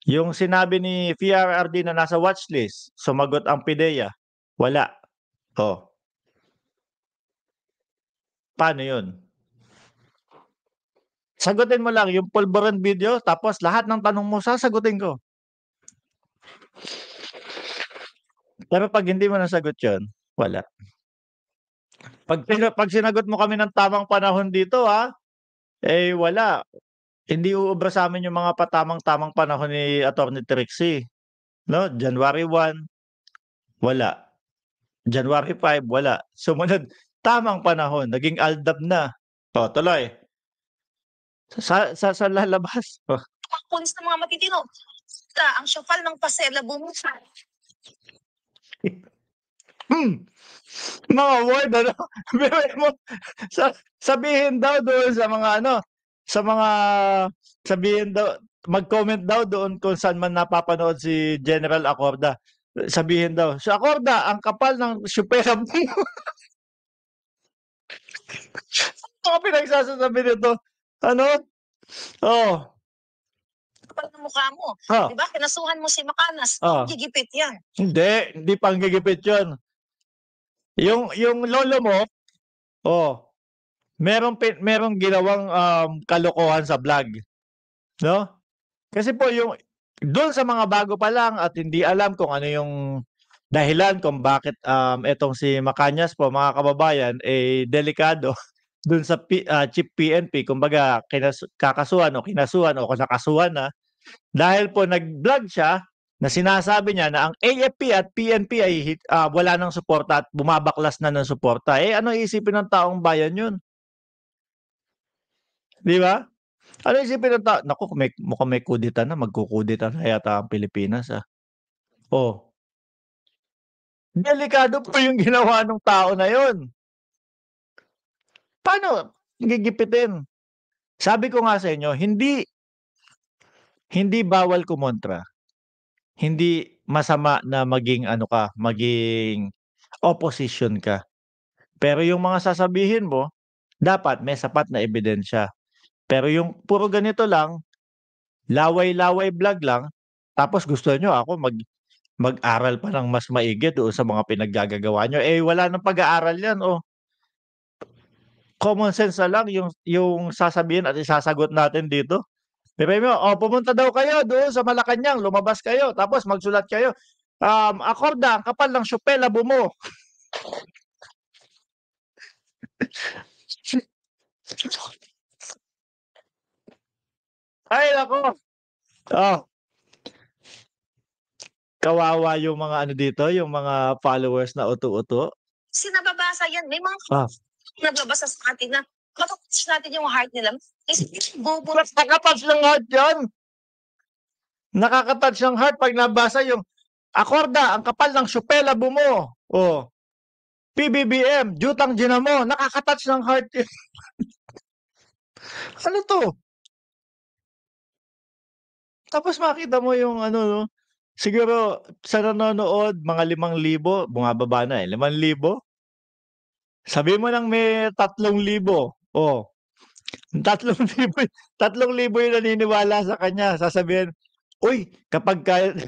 yung sinabi ni PRRD e na nasa watchlist, sumagot ang PIDEA. Wala. Oh. Paano yun? Sagutin mo lang yung pulveron video, tapos lahat ng tanong mo sasagutin ko. Pero pag hindi mo nasagot yun, wala. Pag, pag sinagot mo kami ng tamang panahon dito, ha, eh wala. Hindi uubra sa amin yung mga patamang-tamang panahon ni Attorney Trixie. No? January 1, wala. January 5, wala. Sumunod, tamang panahon, naging aldab na. O, tuloy. Sa sa sa lalabas. Oh. ng mga matitino. Sa ang syafal ng pasela bumusa. Hmm. Mga word, ano? mo, sa, sabihin daw doon sa mga ano, sa mga, sabihin daw, mag-comment daw doon kung saan man napapanood si General Acorda. Sabihin daw, si Acorda, ang kapal ng supera mo. Ito pinagsasasabi nito. Ano? Oh. Kapal ng mukha mo. Ah. Di ba? Kinasuhan mo si Macanas. Ah. Gigipit yan. Hindi, hindi panggigipit yun. Yung, yung lolo mo, oh, merong, merong ginawang um, kalokohan sa vlog. No? Kasi po, yung, doon sa mga bago pa lang at hindi alam kung ano yung dahilan kung bakit um, etong si Macanyas po, mga kababayan, eh, delikado. Dun sa P ah, chip PNP kumbaga kinas kakasuhan o kinasuhan o nakasuhan na, dahil po nag-vlog siya na sinasabi niya na ang AFP at PNP ay hit- ah, wala ng suporta at bumabaklas na ng suporta. Eh ano iisipin ng taong bayan yun? 'Di ba? Ano isipin ng tao? Naku, may, mukhang may kudita na. Magkukudita na yata ang Pilipinas, ah. Oh. Delikado po yung ginawa ng tao na yon. Paano gigipitin? Sabi ko nga sa inyo, hindi hindi bawal kumontra. Hindi masama na maging ano ka, maging opposition ka. Pero yung mga sasabihin mo, dapat may sapat na ebidensya. Pero yung puro ganito lang, laway-laway vlog lang, tapos gusto nyo ako mag mag-aral pa ng mas maigi doon sa mga pinaggagawa nyo. Eh, wala nang pag-aaral yan. Oh common sense na lang yung, yung sasabihin at isasagot natin dito. Diba mo? O, oh, pumunta daw kayo doon sa Malacanang, lumabas kayo, tapos magsulat kayo. Um, akorda, ang kapal ng syupel, labo mo. Ay, nako. Oh. Kawawa yung mga ano dito, yung mga followers na uto-uto. Sinababasa yan. May mga ah nagbabasa sa atin na matatouch natin yung heart nila. Bubura. Nakakatouch lang heart yan. Nakakatouch ng heart pag nabasa yung akorda, ang kapal ng supela mo. O, oh. PBBM, jutang gina mo, nakakatouch ng heart. ano to? Tapos makita mo yung ano, no? Siguro sa nanonood, mga limang libo, bumababa na eh, limang libo, sabi mo nang may 3,000. Oh. 3,000, 3,000 yung naniniwala sa kanya. Sasabihin, uy, kapag ka,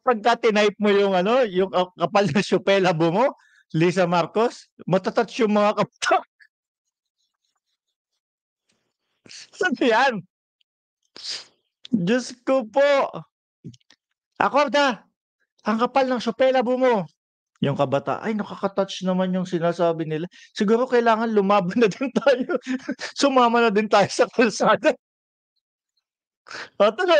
kapag ka mo yung ano, yung oh, kapal ng Chupelabo mo, Lisa Marcos, matatouch yung mga kaptak. Saan yan? Diyos ko po. Ako na, ang kapal ng Chupelabo mo, yung kabataan, ay nakaka-touch naman yung sinasabi nila. Siguro kailangan lumaban na din tayo. Sumama na din tayo sa kalsada. At ano,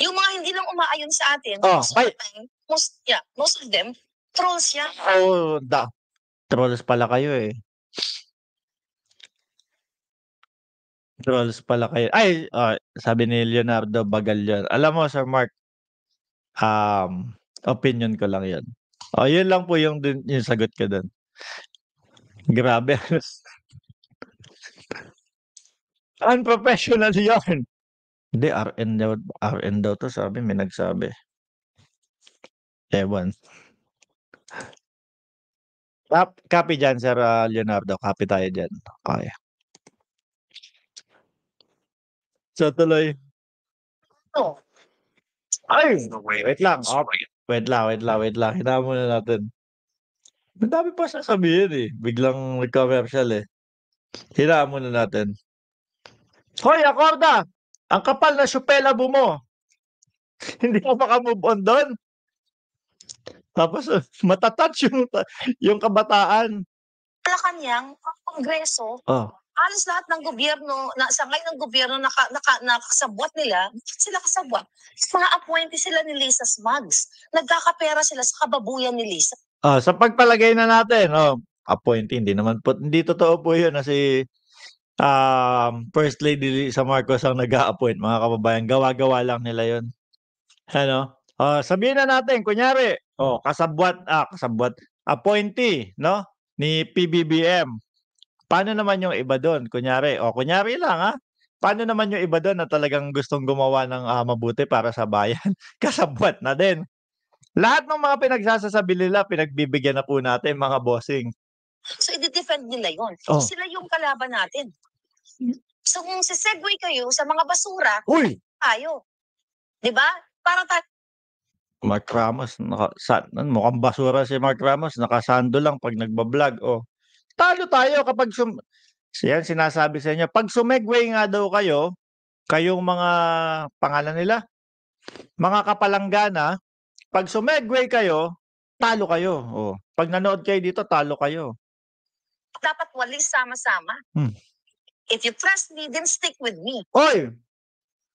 Yung mga hindi lang umaayon sa atin, Oh, most, ay- time, most, yeah, most of them, trolls yan. oh, da. Trolls pala kayo eh. Trolls pala kayo. Ay, ah, sabi ni Leonardo Bagal yun. Alam mo, Sir Mark, um, Opinion ko lang yan. O, oh, yun lang po yung, yung sagot ko doon. Grabe. Unprofessional yan. Hindi, RN daw, RN daw to sabi, may nagsabi. Ewan. Cap, copy dyan, Sir ah, Leonardo. Copy tayo dyan. Okay. So, tuloy. Oh. Ay, wait lang. Oh, Wait lang, wait lang, wait lang. Hinaan muna natin. Madami pa siyang sabihin eh. Biglang nag-commercial eh. Hinaan muna natin. Hoy, Acorda! Ang kapal na syupelabo mo! Hindi ka makamove on doon? Tapos matatouch yung, yung kabataan. Malacanang, ang kongreso, oh halos lahat ng gobyerno, na, sabay ng gobyerno naka, naka, nakasabwat nila, sila kasabwat. Mga appointee sila ni Lisa Smugs. Nagkakapera sila sa kababuyan ni Lisa. Ah, sa pagpalagay na natin, oh, appointee, hindi naman po, hindi totoo po yun na si um, First Lady Lisa Marcos ang nag appoint mga kababayan. Gawa-gawa lang nila yun. Ano? Uh, sabihin na natin, kunyari, oh, kasabwat, ah, kasabwat, appointee, no? Ni PBBM Paano naman yung iba doon? Kunyari o kunyari lang, ha, ah. Paano naman yung iba doon na talagang gustong gumawa ng, ah, mabuti para sa bayan, kasabwat na din. Lahat ng mga pinagsasasabi nila pinagbibigyan na po natin mga bossing. So ide-defend nila yun. Oh. Sila yung kalaban natin. So kung sisegway kayo sa mga basura, Uy! ayo. 'Di ba? Para ta Mark Ramos naka sa mukhang basura si Mark Ramos, nakasando lang 'pag nagba-vlog, oh. Talo tayo kapag sum... Yan, sinasabi sa inyo. Pag sumegway nga daw kayo, kayong mga pangalan nila, mga kapalanggana, pag sumegway kayo, talo kayo. O, oh, pag nanood kayo dito, talo kayo. Dapat walis sama-sama. Hmm. If you trust me, then stick with me. Oy!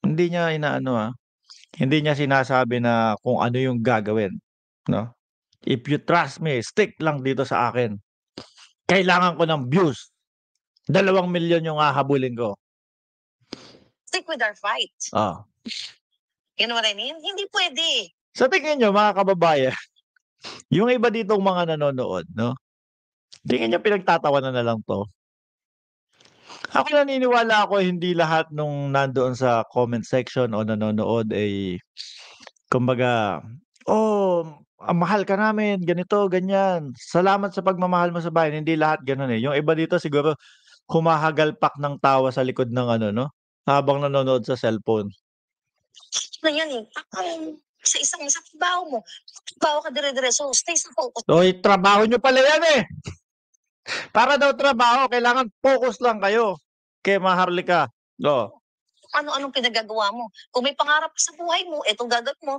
Hindi niya inaano ah Hindi niya sinasabi na kung ano yung gagawin. No? If you trust me, stick lang dito sa akin kailangan ko ng views. Dalawang milyon yung hahabulin ko. Stick with our fight. Oh. You know what I mean? Hindi pwede. Sa tingin nyo, mga kababayan, yung iba ditong mga nanonood, no? Tingin nyo pinagtatawa na na lang to. Ako naniniwala ako hindi lahat nung nandoon sa comment section o nanonood ay eh, kumbaga, oh, "Ah, mahal ka namin, ganito, ganyan. Salamat sa pagmamahal mo sa bayan." Hindi lahat gano'n, eh. Yung iba dito siguro humahagalpak ng tawa sa likod ng ano 'no, habang nanonood sa cellphone. Ano yun, eh, sa isang sa trabaho mo, trabaho ka dire-diretso, stay sa focus. Hoy, trabaho niyo pala yan, eh. Para daw trabaho, kailangan focus lang kayo. Kema maharlika. oh. ano-anong pinagagawa mo. Kung may pangarap ka sa buhay mo, eto gagawin mo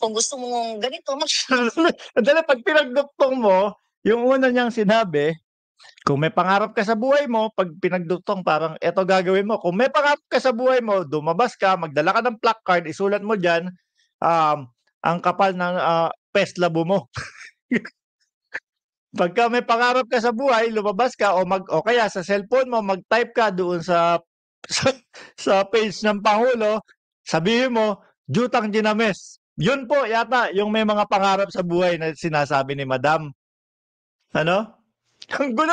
kung gusto mong ganito, mag... Dala, pag pinagduktong mo, yung una niyang sinabi, kung may pangarap ka sa buhay mo, pag pinagdutong, parang eto gagawin mo. Kung may pangarap ka sa buhay mo, dumabas ka, magdala ka ng placard, isulat mo dyan, um, ang kapal ng uh, pest labo mo. Pagka may pangarap ka sa buhay, lumabas ka o mag o kaya sa cellphone mo mag-type ka doon sa sa, sa page ng pangulo, sabihin mo, Jutang dinames. Yun po yata yung may mga pangarap sa buhay na sinasabi ni Madam. Ano? Ang gulo.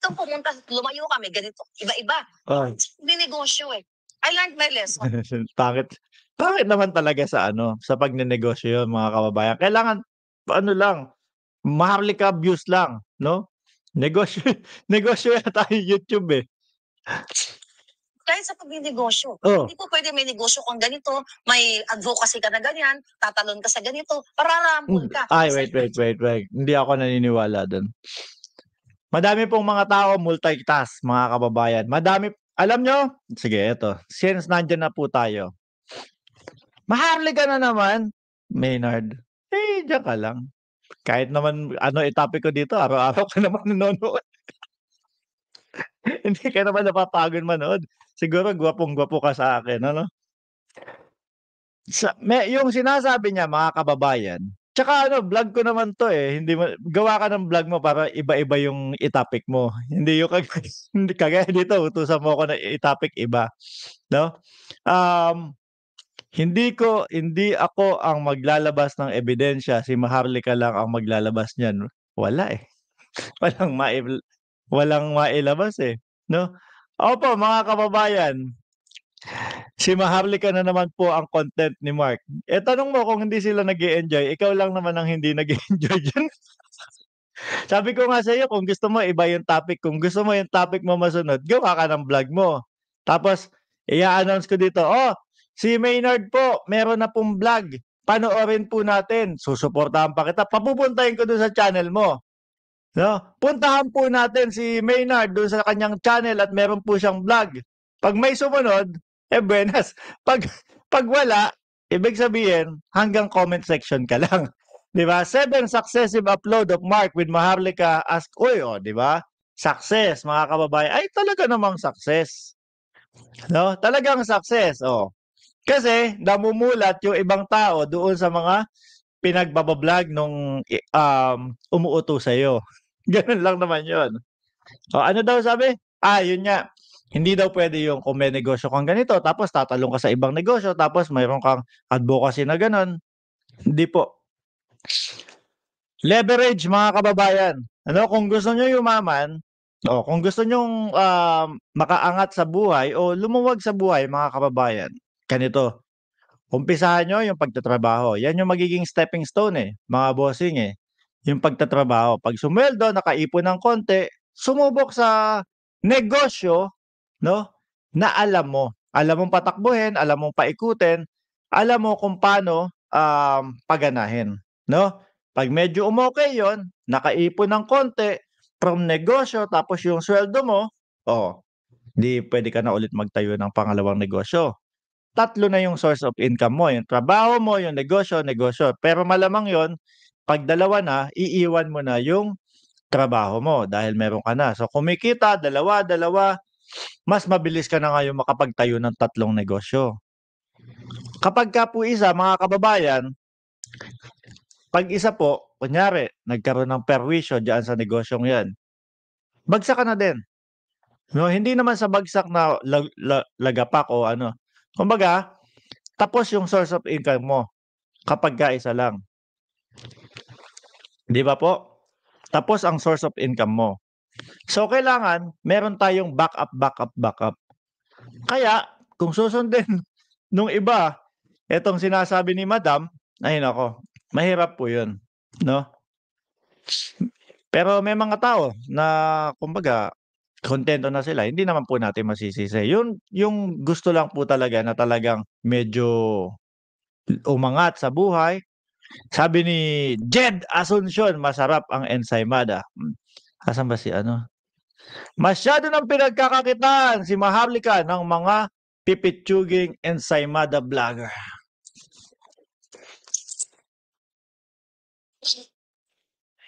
Ito pumunta, lumayo kami, ganito, iba-iba. Oh. negosyo eh. I learned my lesson. Pangit. Pangit naman talaga sa ano, sa pagnenegosyo yun, mga kababayan. Kailangan, ano lang, maharlika views lang, no? Negosyo, negosyo yata yung YouTube eh kahit sa pagnegosyo. Oh. Hindi po pwede may negosyo kung ganito, may advocacy ka na ganyan, tatalon ka sa ganito, pararampol hmm. ka. Ay, wait, wait, wait, wait. Hindi ako naniniwala doon. Madami pong mga tao multitask, mga kababayan. Madami, alam nyo, sige, eto, since nandyan na po tayo, maharlika na naman, Maynard. Eh, dyan ka lang. Kahit naman, ano, itapik ko dito, araw-araw ka naman nanonood. Hindi ka naman napapagod manood. Siguro gwapong-gwapo ka sa akin, ano? Sa, may, yung sinasabi niya, mga kababayan, tsaka ano, vlog ko naman to eh. Hindi mo, gawa ka ng vlog mo para iba-iba yung itopic mo. Hindi yung kag, hindi, kagaya dito, utusan mo ako na itopic iba. No? Um, hindi ko, hindi ako ang maglalabas ng ebidensya. Si Maharlika lang ang maglalabas niyan. Wala eh. Walang ma walang mailabas eh. No? Opo, mga kababayan, si Maharlika na naman po ang content ni Mark. E tanong mo kung hindi sila nag enjoy ikaw lang naman ang hindi nag enjoy dyan. Sabi ko nga sa iyo, kung gusto mo, iba yung topic. Kung gusto mo yung topic mo masunod, gawa ka ng vlog mo. Tapos, i-announce ko dito, oh, si Maynard po, meron na pong vlog. Panoorin po natin. Susuportahan pa kita. Papupuntahin ko doon sa channel mo. No? Puntahan po natin si Maynard doon sa kanyang channel at meron po siyang vlog. Pag may sumunod, eh buenas. Pag, pag wala, ibig sabihin, hanggang comment section ka lang. Di ba? Seven successive upload of Mark with Maharlika Ask Uyo, oh, di ba? Success, mga kababayan. Ay, talaga namang success. No? Talagang success, oh. Kasi namumulat yung ibang tao doon sa mga pinagbabablog nung um, umuuto sa'yo. Ganun lang naman yun. O, ano daw sabi? Ah, yun nga. Hindi daw pwede yung kung may negosyo kang ganito, tapos tatalong ka sa ibang negosyo, tapos mayroon kang advocacy na ganun. Hindi po. Leverage, mga kababayan. Ano, kung gusto nyo yumaman, o kung gusto nyo uh, um, makaangat sa buhay o lumuwag sa buhay, mga kababayan, ganito. Umpisahan nyo yung pagtatrabaho. Yan yung magiging stepping stone eh, mga bossing eh yung pagtatrabaho. Pag sumweldo, nakaipon ng konti, sumubok sa negosyo, no? Na alam mo, alam mong patakbuhin, alam mong paikutin, alam mo kung paano um, paganahin, no? Pag medyo umokay 'yon, nakaipon ng konti from negosyo tapos yung sweldo mo, oh, di pwede ka na ulit magtayo ng pangalawang negosyo. Tatlo na yung source of income mo, yung trabaho mo, yung negosyo, negosyo. Pero malamang 'yon, pag dalawa na, iiwan mo na yung trabaho mo dahil meron ka na. So kumikita, dalawa, dalawa, mas mabilis ka na ngayon makapagtayo ng tatlong negosyo. Kapag ka po isa, mga kababayan, pag isa po, kunyari, nagkaroon ng perwisyo dyan sa negosyong yan, bagsak ka na din. No, hindi naman sa bagsak na lag, lag, lagapak o ano. Kumbaga, tapos yung source of income mo kapag ka isa lang. Di ba po? Tapos ang source of income mo. So, kailangan meron tayong backup, backup, backup. Kaya, kung susundin nung iba, etong sinasabi ni madam, ay nako, mahirap po yun. No? Pero may mga tao na, kumbaga, kontento na sila, hindi naman po natin masisisi. Yun, yung gusto lang po talaga na talagang medyo umangat sa buhay, sabi ni Jed Asuncion, masarap ang ensaymada. Hmm. Asan ba si ano? Masyado ng pinagkakakitaan si Maharlika ng mga pipitsuging ensaymada vlogger.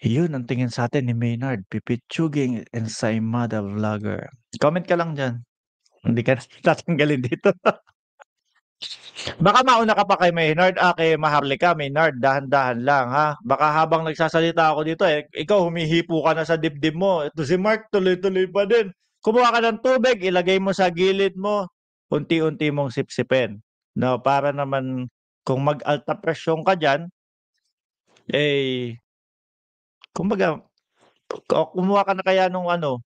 Yun ang tingin sa atin ni Maynard, pipitsuging ensaymada vlogger. Comment ka lang dyan. Hindi ka natatanggalin dito. Baka mauna ka pa kay Maynard, ah, kay Maharlika, Maynard, dahan-dahan lang ha. Baka habang nagsasalita ako dito, eh, ikaw humihipo ka na sa dibdib mo. Ito si Mark, tuloy-tuloy pa din. Kumuha ka ng tubig, ilagay mo sa gilid mo, unti-unti mong sipsipin. No, para naman kung mag-alta presyon ka diyan, eh kumbaga kumuha ka na kaya nung ano,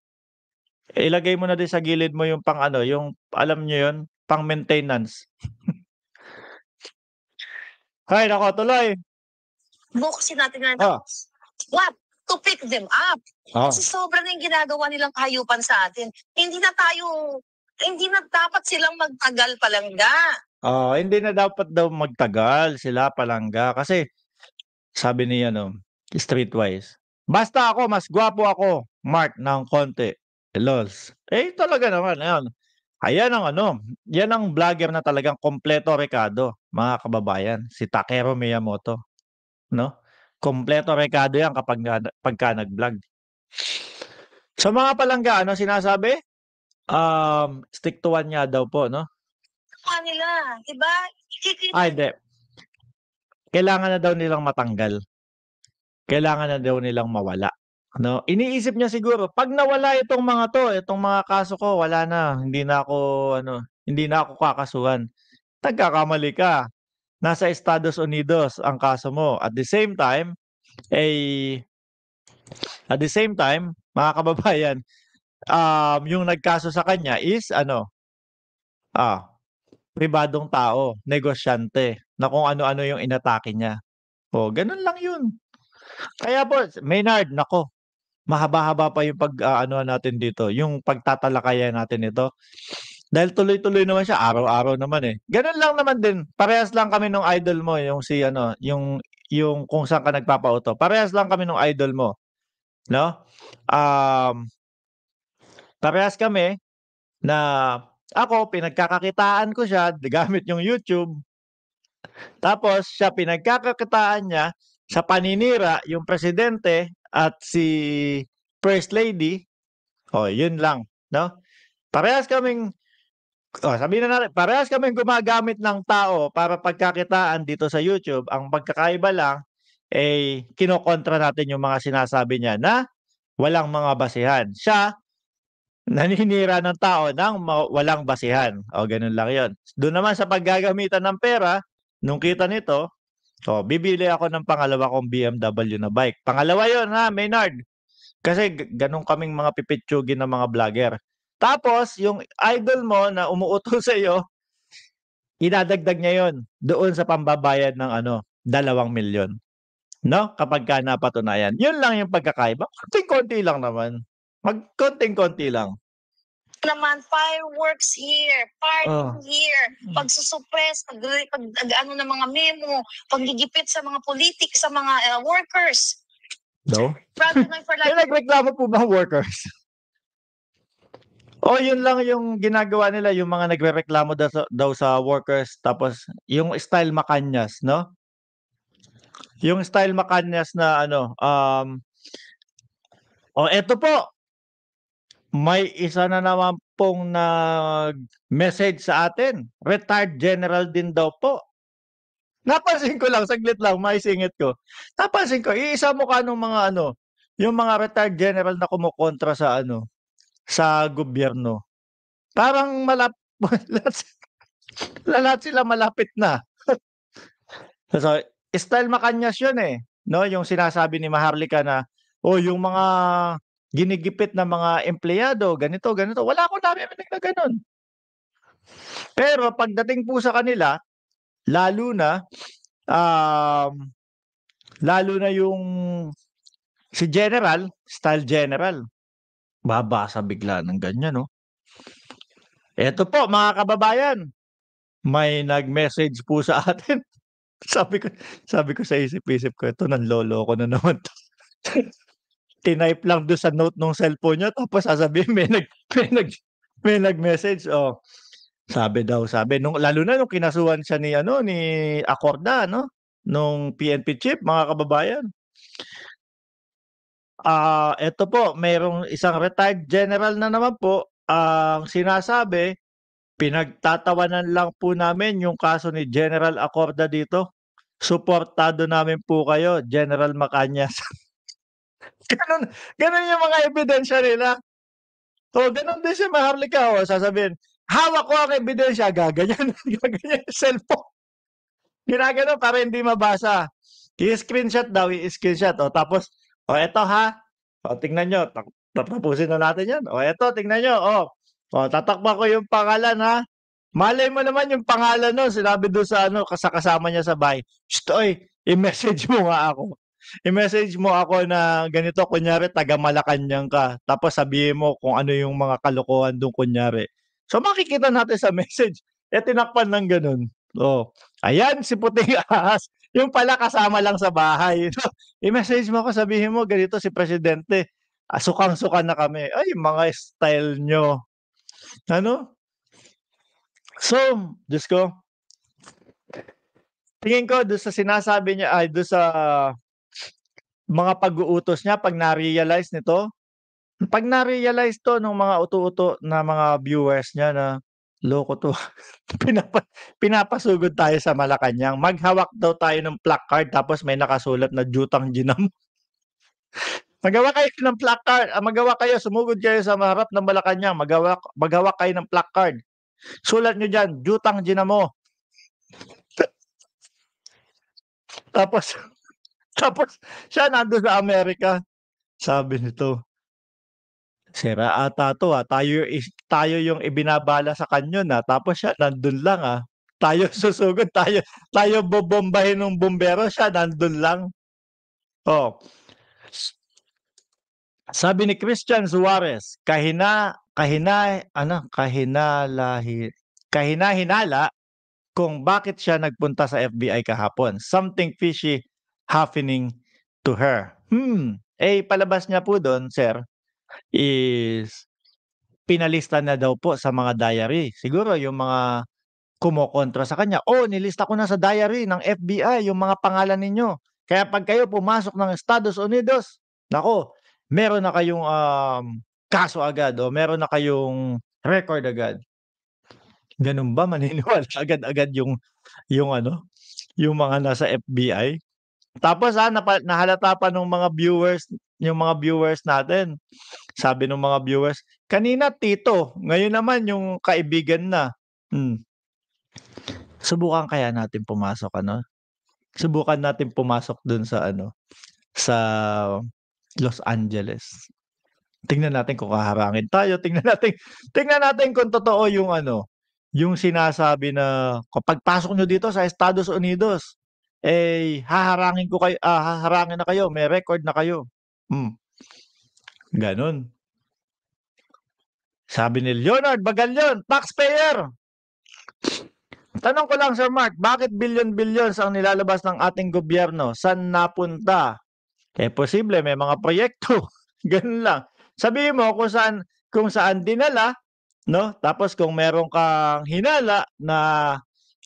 ilagay mo na din sa gilid mo yung pang ano, yung alam niyo yun, pang maintenance. Hay, nako, tuloy. Bukasin natin na. Oh. Ah. What? To pick them up. Oh. Kasi sobra na yung ginagawa nilang kayupan sa atin. Hindi na tayo, hindi na dapat silang magtagal palangga. Oh, hindi na dapat daw magtagal sila palangga. Kasi, sabi niya, no, streetwise. Basta ako, mas gwapo ako, Mark, ng konti. Eh, lols. Eh, talaga naman, ayun. Ayan ang ano, yan ang vlogger na talagang kompleto rekado, mga kababayan, si Takeru Miyamoto. No? Kompleto rekado yan kapag pagka nag-vlog. Sa so, mga palangga, ano sinasabi? Um, stick to one nga daw po, no? Kanila, di ba? Ay, ah, hindi. Kailangan na daw nilang matanggal. Kailangan na daw nilang mawala. No, iniisip niya siguro, "Pag nawala itong mga 'to, itong mga kaso ko wala na, hindi na ako ano, hindi na ako kakasuhan." Nagkakamali ka. Nasa Estados Unidos ang kaso mo. At the same time, eh, at the same time, mga kababayan, um, yung nagkaso sa kanya is ano, ah, pribadong tao, negosyante, na kung ano-ano yung inatake niya. Oh, ganun lang yun. Kaya po, Maynard, nako, mahaba-haba pa yung pag uh, ano natin dito, yung pagtatalakayan natin ito. Dahil tuloy-tuloy naman siya, araw-araw naman eh. Ganun lang naman din. Parehas lang kami nung idol mo, yung si ano, yung yung kung saan ka nagpapauto. Parehas lang kami nung idol mo. No? Um, parehas kami na ako, pinagkakakitaan ko siya gamit yung YouTube. Tapos, siya pinagkakakitaan niya sa paninira yung presidente at si First Lady, oh, yun lang, no? Parehas kaming oh, sabihin na natin, parehas kaming gumagamit ng tao para pagkakitaan dito sa YouTube. Ang pagkakaiba lang, eh, kinokontra natin yung mga sinasabi niya na walang mga basihan. Siya, naninira ng tao ng walang basihan. O, oh, ganun lang yon. Doon naman sa paggagamitan ng pera, nung kita nito, So, oh, bibili ako ng pangalawa kong BMW na bike. Pangalawa yon ha, Maynard. Kasi ganun kaming mga pipitsugin ng mga vlogger. Tapos, yung idol mo na umuuto sa iyo, idadagdag niya yon doon sa pambabayad ng ano, dalawang milyon. No? Kapag ka napatunayan. Yun lang yung pagkakaiba. Konting-konti lang naman. Magkonting-konti lang naman, fireworks here, party oh. here, mm. pagsusupress, pag, pag, pag, ano ng mga memo, paggigipit sa mga politik, sa mga uh, workers. No? Rather like... nagreklamo po ba workers? O oh, yun lang yung ginagawa nila, yung mga nagrereklamo daw sa, daw sa workers, tapos yung style makanyas, no? Yung style makanyas na ano, um, oh, eto po, may isa na naman pong nag-message sa atin. Retired general din daw po. Napansin ko lang, saglit lang, maisingit ko. Napansin ko, iisa mo ka nung mga ano, yung mga retired general na kumukontra sa ano, sa gobyerno. Parang malap, lahat sila malapit na. so, style makanyas yun eh. No, yung sinasabi ni Maharlika na, oh, yung mga ginigipit ng mga empleyado, ganito, ganito. Wala akong naririnig na ganun. Pero pagdating po sa kanila, lalo na um, lalo na yung si General, style General. Babasa bigla ng ganyan, no? Oh. Eto po, mga kababayan, may nag-message po sa atin. sabi ko, sabi ko sa isip-isip ko, ito ng lolo ko na naman. tinype lang doon sa note ng cellphone niya tapos sasabihin may nag may nag may nag-message oh sabi daw sabi nung lalo na nung kinasuhan siya ni ano ni Acorda no nung PNP chief mga kababayan ah uh, ito po mayroong isang retired general na naman po ang uh, sinasabi pinagtatawanan lang po namin yung kaso ni General Acorda dito suportado namin po kayo General Macanyas ganun, ganun yung mga ebidensya nila. So, ganun din si Maharlika. O, oh, sasabihin, hawak ko ang ebidensya. Gaganyan, gaganyan yung cellphone. Ginagano para hindi mabasa. I-screenshot daw, i-screenshot. O, tapos, o, eto ha. O, tingnan nyo. Tatapusin na natin yan. O, eto, tingnan nyo. O, o tatakpan ko yung pangalan ha. Malay mo naman yung pangalan nun, sinabi doon sa ano, kasakasama niya sa bahay. Shh, oy, i-message mo nga ako i-message mo ako na ganito, kunyari, taga Malacanang ka. Tapos sabihin mo kung ano yung mga kalokohan doon, kunyari. So makikita natin sa message, E tinakpan ng ganun. So, ayan, si puting ahas. Yung pala kasama lang sa bahay. So, i-message mo ako, sabihin mo, ganito si presidente. Asukang-suka ah, na kami. Ay, mga style nyo. Ano? So, Diyos ko, tingin ko doon sa sinasabi niya ay doon sa mga pag-uutos niya pag na-realize nito, pag na-realize to ng mga uto-uto na mga viewers niya na loko to, pinapa, pinapasugod tayo sa Malacanang. Maghawak daw tayo ng placard tapos may nakasulat na jutang ginam. magawa kayo ng placard, ah, magawa kayo, sumugod kayo sa harap ng Malacanang, magawa, maghawak kayo ng placard. Sulat nyo dyan, jutang ginamo. tapos, tapos siya nando sa Amerika. Sabi nito, Sira ata to ah. Tayo, tayo yung ibinabala sa kanyon na. Tapos siya nandun lang ah. Tayo susugod, tayo, tayo bobombahin ng bumbero, siya nandun lang. Oh. Sabi ni Christian Suarez, kahina, kahina, ano, kahinalahi, kahina-hinala kung bakit siya nagpunta sa FBI kahapon. Something fishy happening to her. Hmm. Eh, palabas niya po doon, sir, is pinalista na daw po sa mga diary. Siguro yung mga kumokontra sa kanya. Oh, nilista ko na sa diary ng FBI yung mga pangalan ninyo. Kaya pag kayo pumasok ng Estados Unidos, nako, meron na kayong um, kaso agad o meron na kayong record agad. Ganun ba maniniwala agad-agad yung yung ano, yung mga nasa FBI? Tapos ah, napa, nahalata pa ng mga viewers, yung mga viewers natin. Sabi ng mga viewers, kanina tito, ngayon naman yung kaibigan na. Hmm. Subukan kaya natin pumasok ano? Subukan natin pumasok dun sa ano sa Los Angeles. Tingnan natin kung kaharangin tayo, tingnan natin tingnan natin kung totoo yung ano, yung sinasabi na kapag pasok nyo dito sa Estados Unidos, eh, haharangin ko kayo ah, haharangin na kayo, may record na kayo. mm. Gano'n. Sabi ni Leonard bagal Bagalyon, taxpayer! Tanong ko lang, Sir Mark, bakit bilyon-bilyon ang nilalabas ng ating gobyerno? saan napunta? Eh, posible, may mga proyekto. Ganun lang. sabi mo kung saan, kung saan dinala, no? Tapos kung meron kang hinala na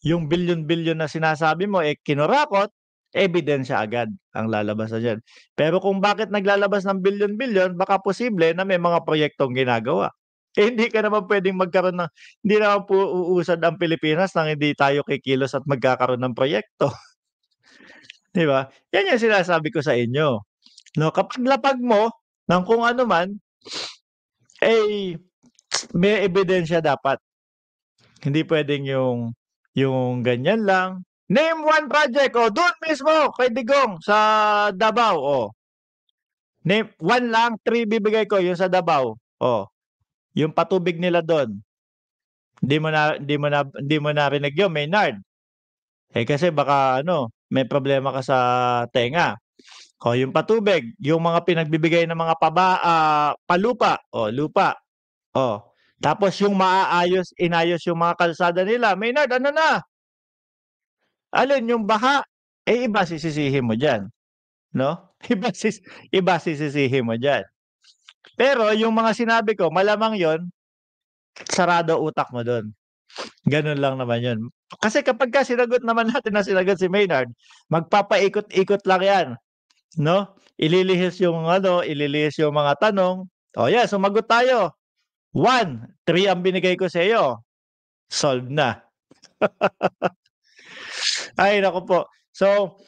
yung bilyon-bilyon na sinasabi mo, eh, kinurakot, ebidensya agad ang lalabas na dyan. Pero kung bakit naglalabas ng bilyon-bilyon, baka posible na may mga proyektong ginagawa. Eh, hindi ka naman pwedeng magkaroon ng, hindi naman po uusad ang Pilipinas nang hindi tayo kikilos at magkakaroon ng proyekto. Di ba? Yan yung sinasabi ko sa inyo. No, kapag lapag mo ng kung ano man, eh, may ebidensya dapat. Hindi pwedeng yung yung ganyan lang. Name one project, o, oh, doon mismo, kay Digong, sa Davao, Oh. Name, one lang, three bibigay ko, yung sa Davao, Oh. Yung patubig nila doon. Hindi mo na, hindi mo na, hindi mo na narinig yun, Maynard. Eh kasi baka, ano, may problema ka sa tenga. O, oh, yung patubig, yung mga pinagbibigay ng mga paba, uh, palupa, o, oh, lupa, o, oh. Tapos yung maaayos, inayos yung mga kalsada nila, Maynard, ano na? Alin yung baha? Eh, iba sisisihin mo dyan. No? Iba, sis, iba sisisihin mo dyan. Pero yung mga sinabi ko, malamang yon sarado utak mo doon. Ganun lang naman yon Kasi kapag ka sinagot naman natin na sinagot si Maynard, magpapaikot-ikot lang yan. No? Ililihis yung ano, ililihis yung mga tanong. O oh, yeah, sumagot tayo. One, three ang binigay ko sa iyo. Solve na. Ay, nako po. So,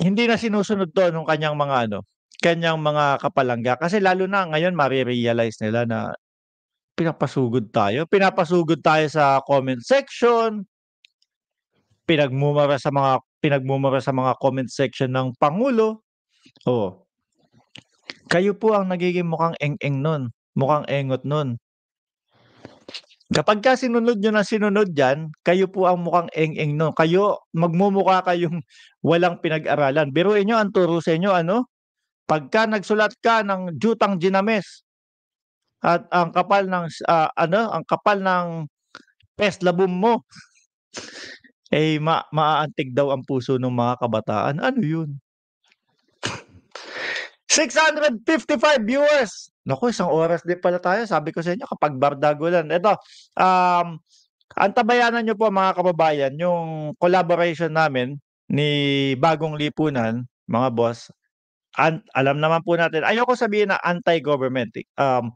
hindi na sinusunod to nung kanyang mga ano, kanyang mga kapalangga. Kasi lalo na ngayon, marirealize nila na pinapasugod tayo. Pinapasugod tayo sa comment section. Pinagmumara sa mga pinagmumara sa mga comment section ng Pangulo. Oh. Kayo po ang nagiging mukhang eng-eng nun. Mukhang engot nun. Kapagka sinunod nyo na sinunod yan, kayo po ang mukhang eng-eng nun. Kayo, magmumukha kayong walang pinag-aralan. Biruin nyo, ang turo sa inyo, ano? Pagka nagsulat ka ng jutang ginames at ang kapal ng, uh, ano, ang kapal ng pest labum mo, eh, ma maaantig daw ang puso ng mga kabataan. Ano yun? 655 viewers! Naku, isang oras din pala tayo. Sabi ko sa inyo, kapag bardagulan. Ito, um, antabayanan nyo po mga kababayan, yung collaboration namin ni Bagong Lipunan, mga boss, an- alam naman po natin, ayoko sabihin na anti-government. Eh. Um,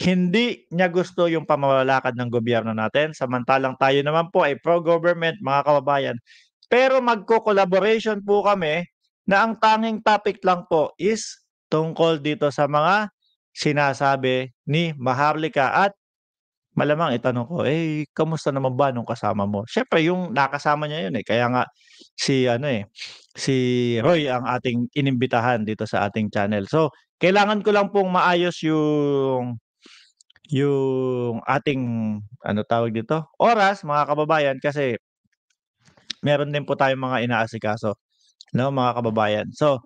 hindi niya gusto yung pamamalakad ng gobyerno natin. Samantalang tayo naman po ay pro-government, mga kababayan. Pero magko-collaboration po kami na ang tanging topic lang po is tungkol dito sa mga sinasabi ni Maharlika at malamang itanong ko, eh, kamusta naman ba nung kasama mo? Siyempre, yung nakasama niya yun eh. Kaya nga, si, ano eh, si Roy ang ating inimbitahan dito sa ating channel. So, kailangan ko lang pong maayos yung yung ating ano tawag dito oras mga kababayan kasi meron din po tayong mga inaasikaso no mga kababayan so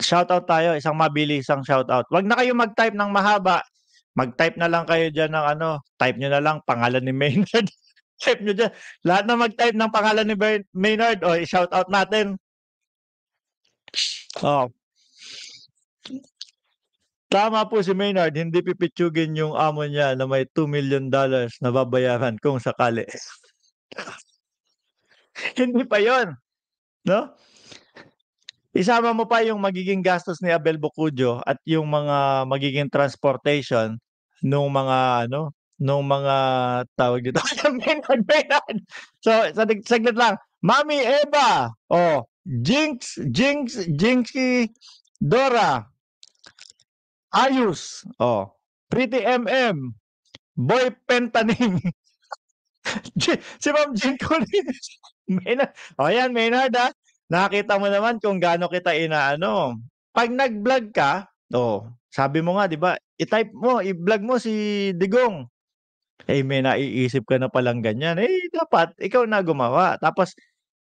shoutout tayo, isang mabilisang shoutout. Huwag na kayo mag-type ng mahaba. Mag-type na lang kayo diyan ng ano, type niyo na lang pangalan ni Maynard. type niyo diyan. Lahat na mag-type ng pangalan ni Maynard, o oh, i-shoutout natin. Oh. oh. Tama po si Maynard, hindi pipitsugin yung amo niya na may 2 million dollars na babayaran kung sakali. hindi pa yon, No? Isama mo pa yung magiging gastos ni Abel Bocudjo at yung mga magiging transportation nung mga ano, nung mga tawag dito. Maynard, Maynard. So, saglit lang. Mami Eva, oh, Jinx, Jinx, Jinxy, Dora, Ayus, oh, Pretty MM, Boy Pentaning, si Ma'am Jinko, Maynard. O oh, yan, Maynard ha nakita mo naman kung gaano kita inaano. Pag nag-vlog ka, oh, sabi mo nga, 'di ba? I-type mo, i-vlog mo si Digong. Eh, may naiisip ka na palang ganyan. Eh, dapat ikaw na gumawa. Tapos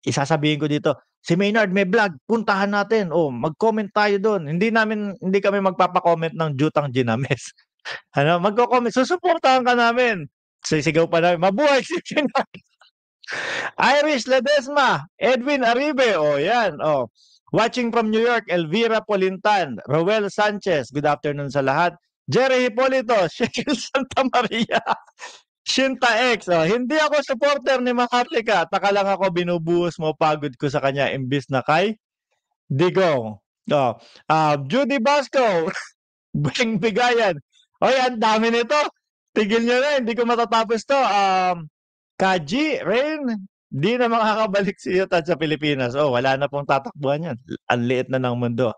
isasabihin ko dito, si Maynard may vlog, puntahan natin. Oh, mag-comment tayo doon. Hindi namin hindi kami magpapa-comment ng jutang ginames. ano, magko-comment, susuportahan ka namin. Sisigaw pa namin, mabuhay si Ginames. Irish Ledesma, Edwin Aribe, oh yan, oh. Watching from New York, Elvira Polintan, Rowel Sanchez, good afternoon sa lahat. Jerry Hipolito, Sheryl Santa Maria, Shinta X, oh, hindi ako supporter ni Makatlika. Taka lang ako binubuhos mo, pagod ko sa kanya, imbis na kay Digong. Oh, uh, Judy Basco, Beng Bigayan. Oy, ang dami nito. Tigil nyo na, hindi ko matatapos to. Um, Kaji, Ren, di na makakabalik si Utah sa Pilipinas. Oh, wala na pong tatakbuhan yan. Ang liit na ng mundo.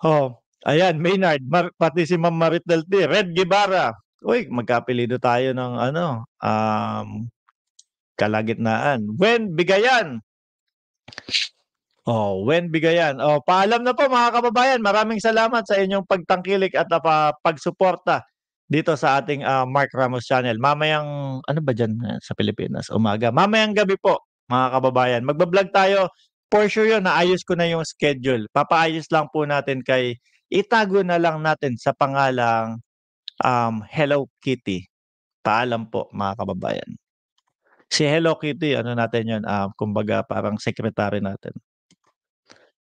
Oh, ayan, Maynard, Mar- pati si Ma'am Marit Del T, Red Guevara. Uy, magkapilido tayo ng ano, um, kalagitnaan. When bigayan? Oh, when bigayan? Oh, paalam na po mga kababayan. Maraming salamat sa inyong pagtangkilik at uh, pagsuporta dito sa ating uh, Mark Ramos channel. Mamayang, ano ba dyan ah, sa Pilipinas? Umaga. Mamayang gabi po, mga kababayan. Magbablog tayo. For sure yun, naayos ko na yung schedule. Papaayos lang po natin kay, itago na lang natin sa pangalang um, Hello Kitty. Paalam po, mga kababayan. Si Hello Kitty, ano natin yun, uh, kumbaga parang sekretary natin.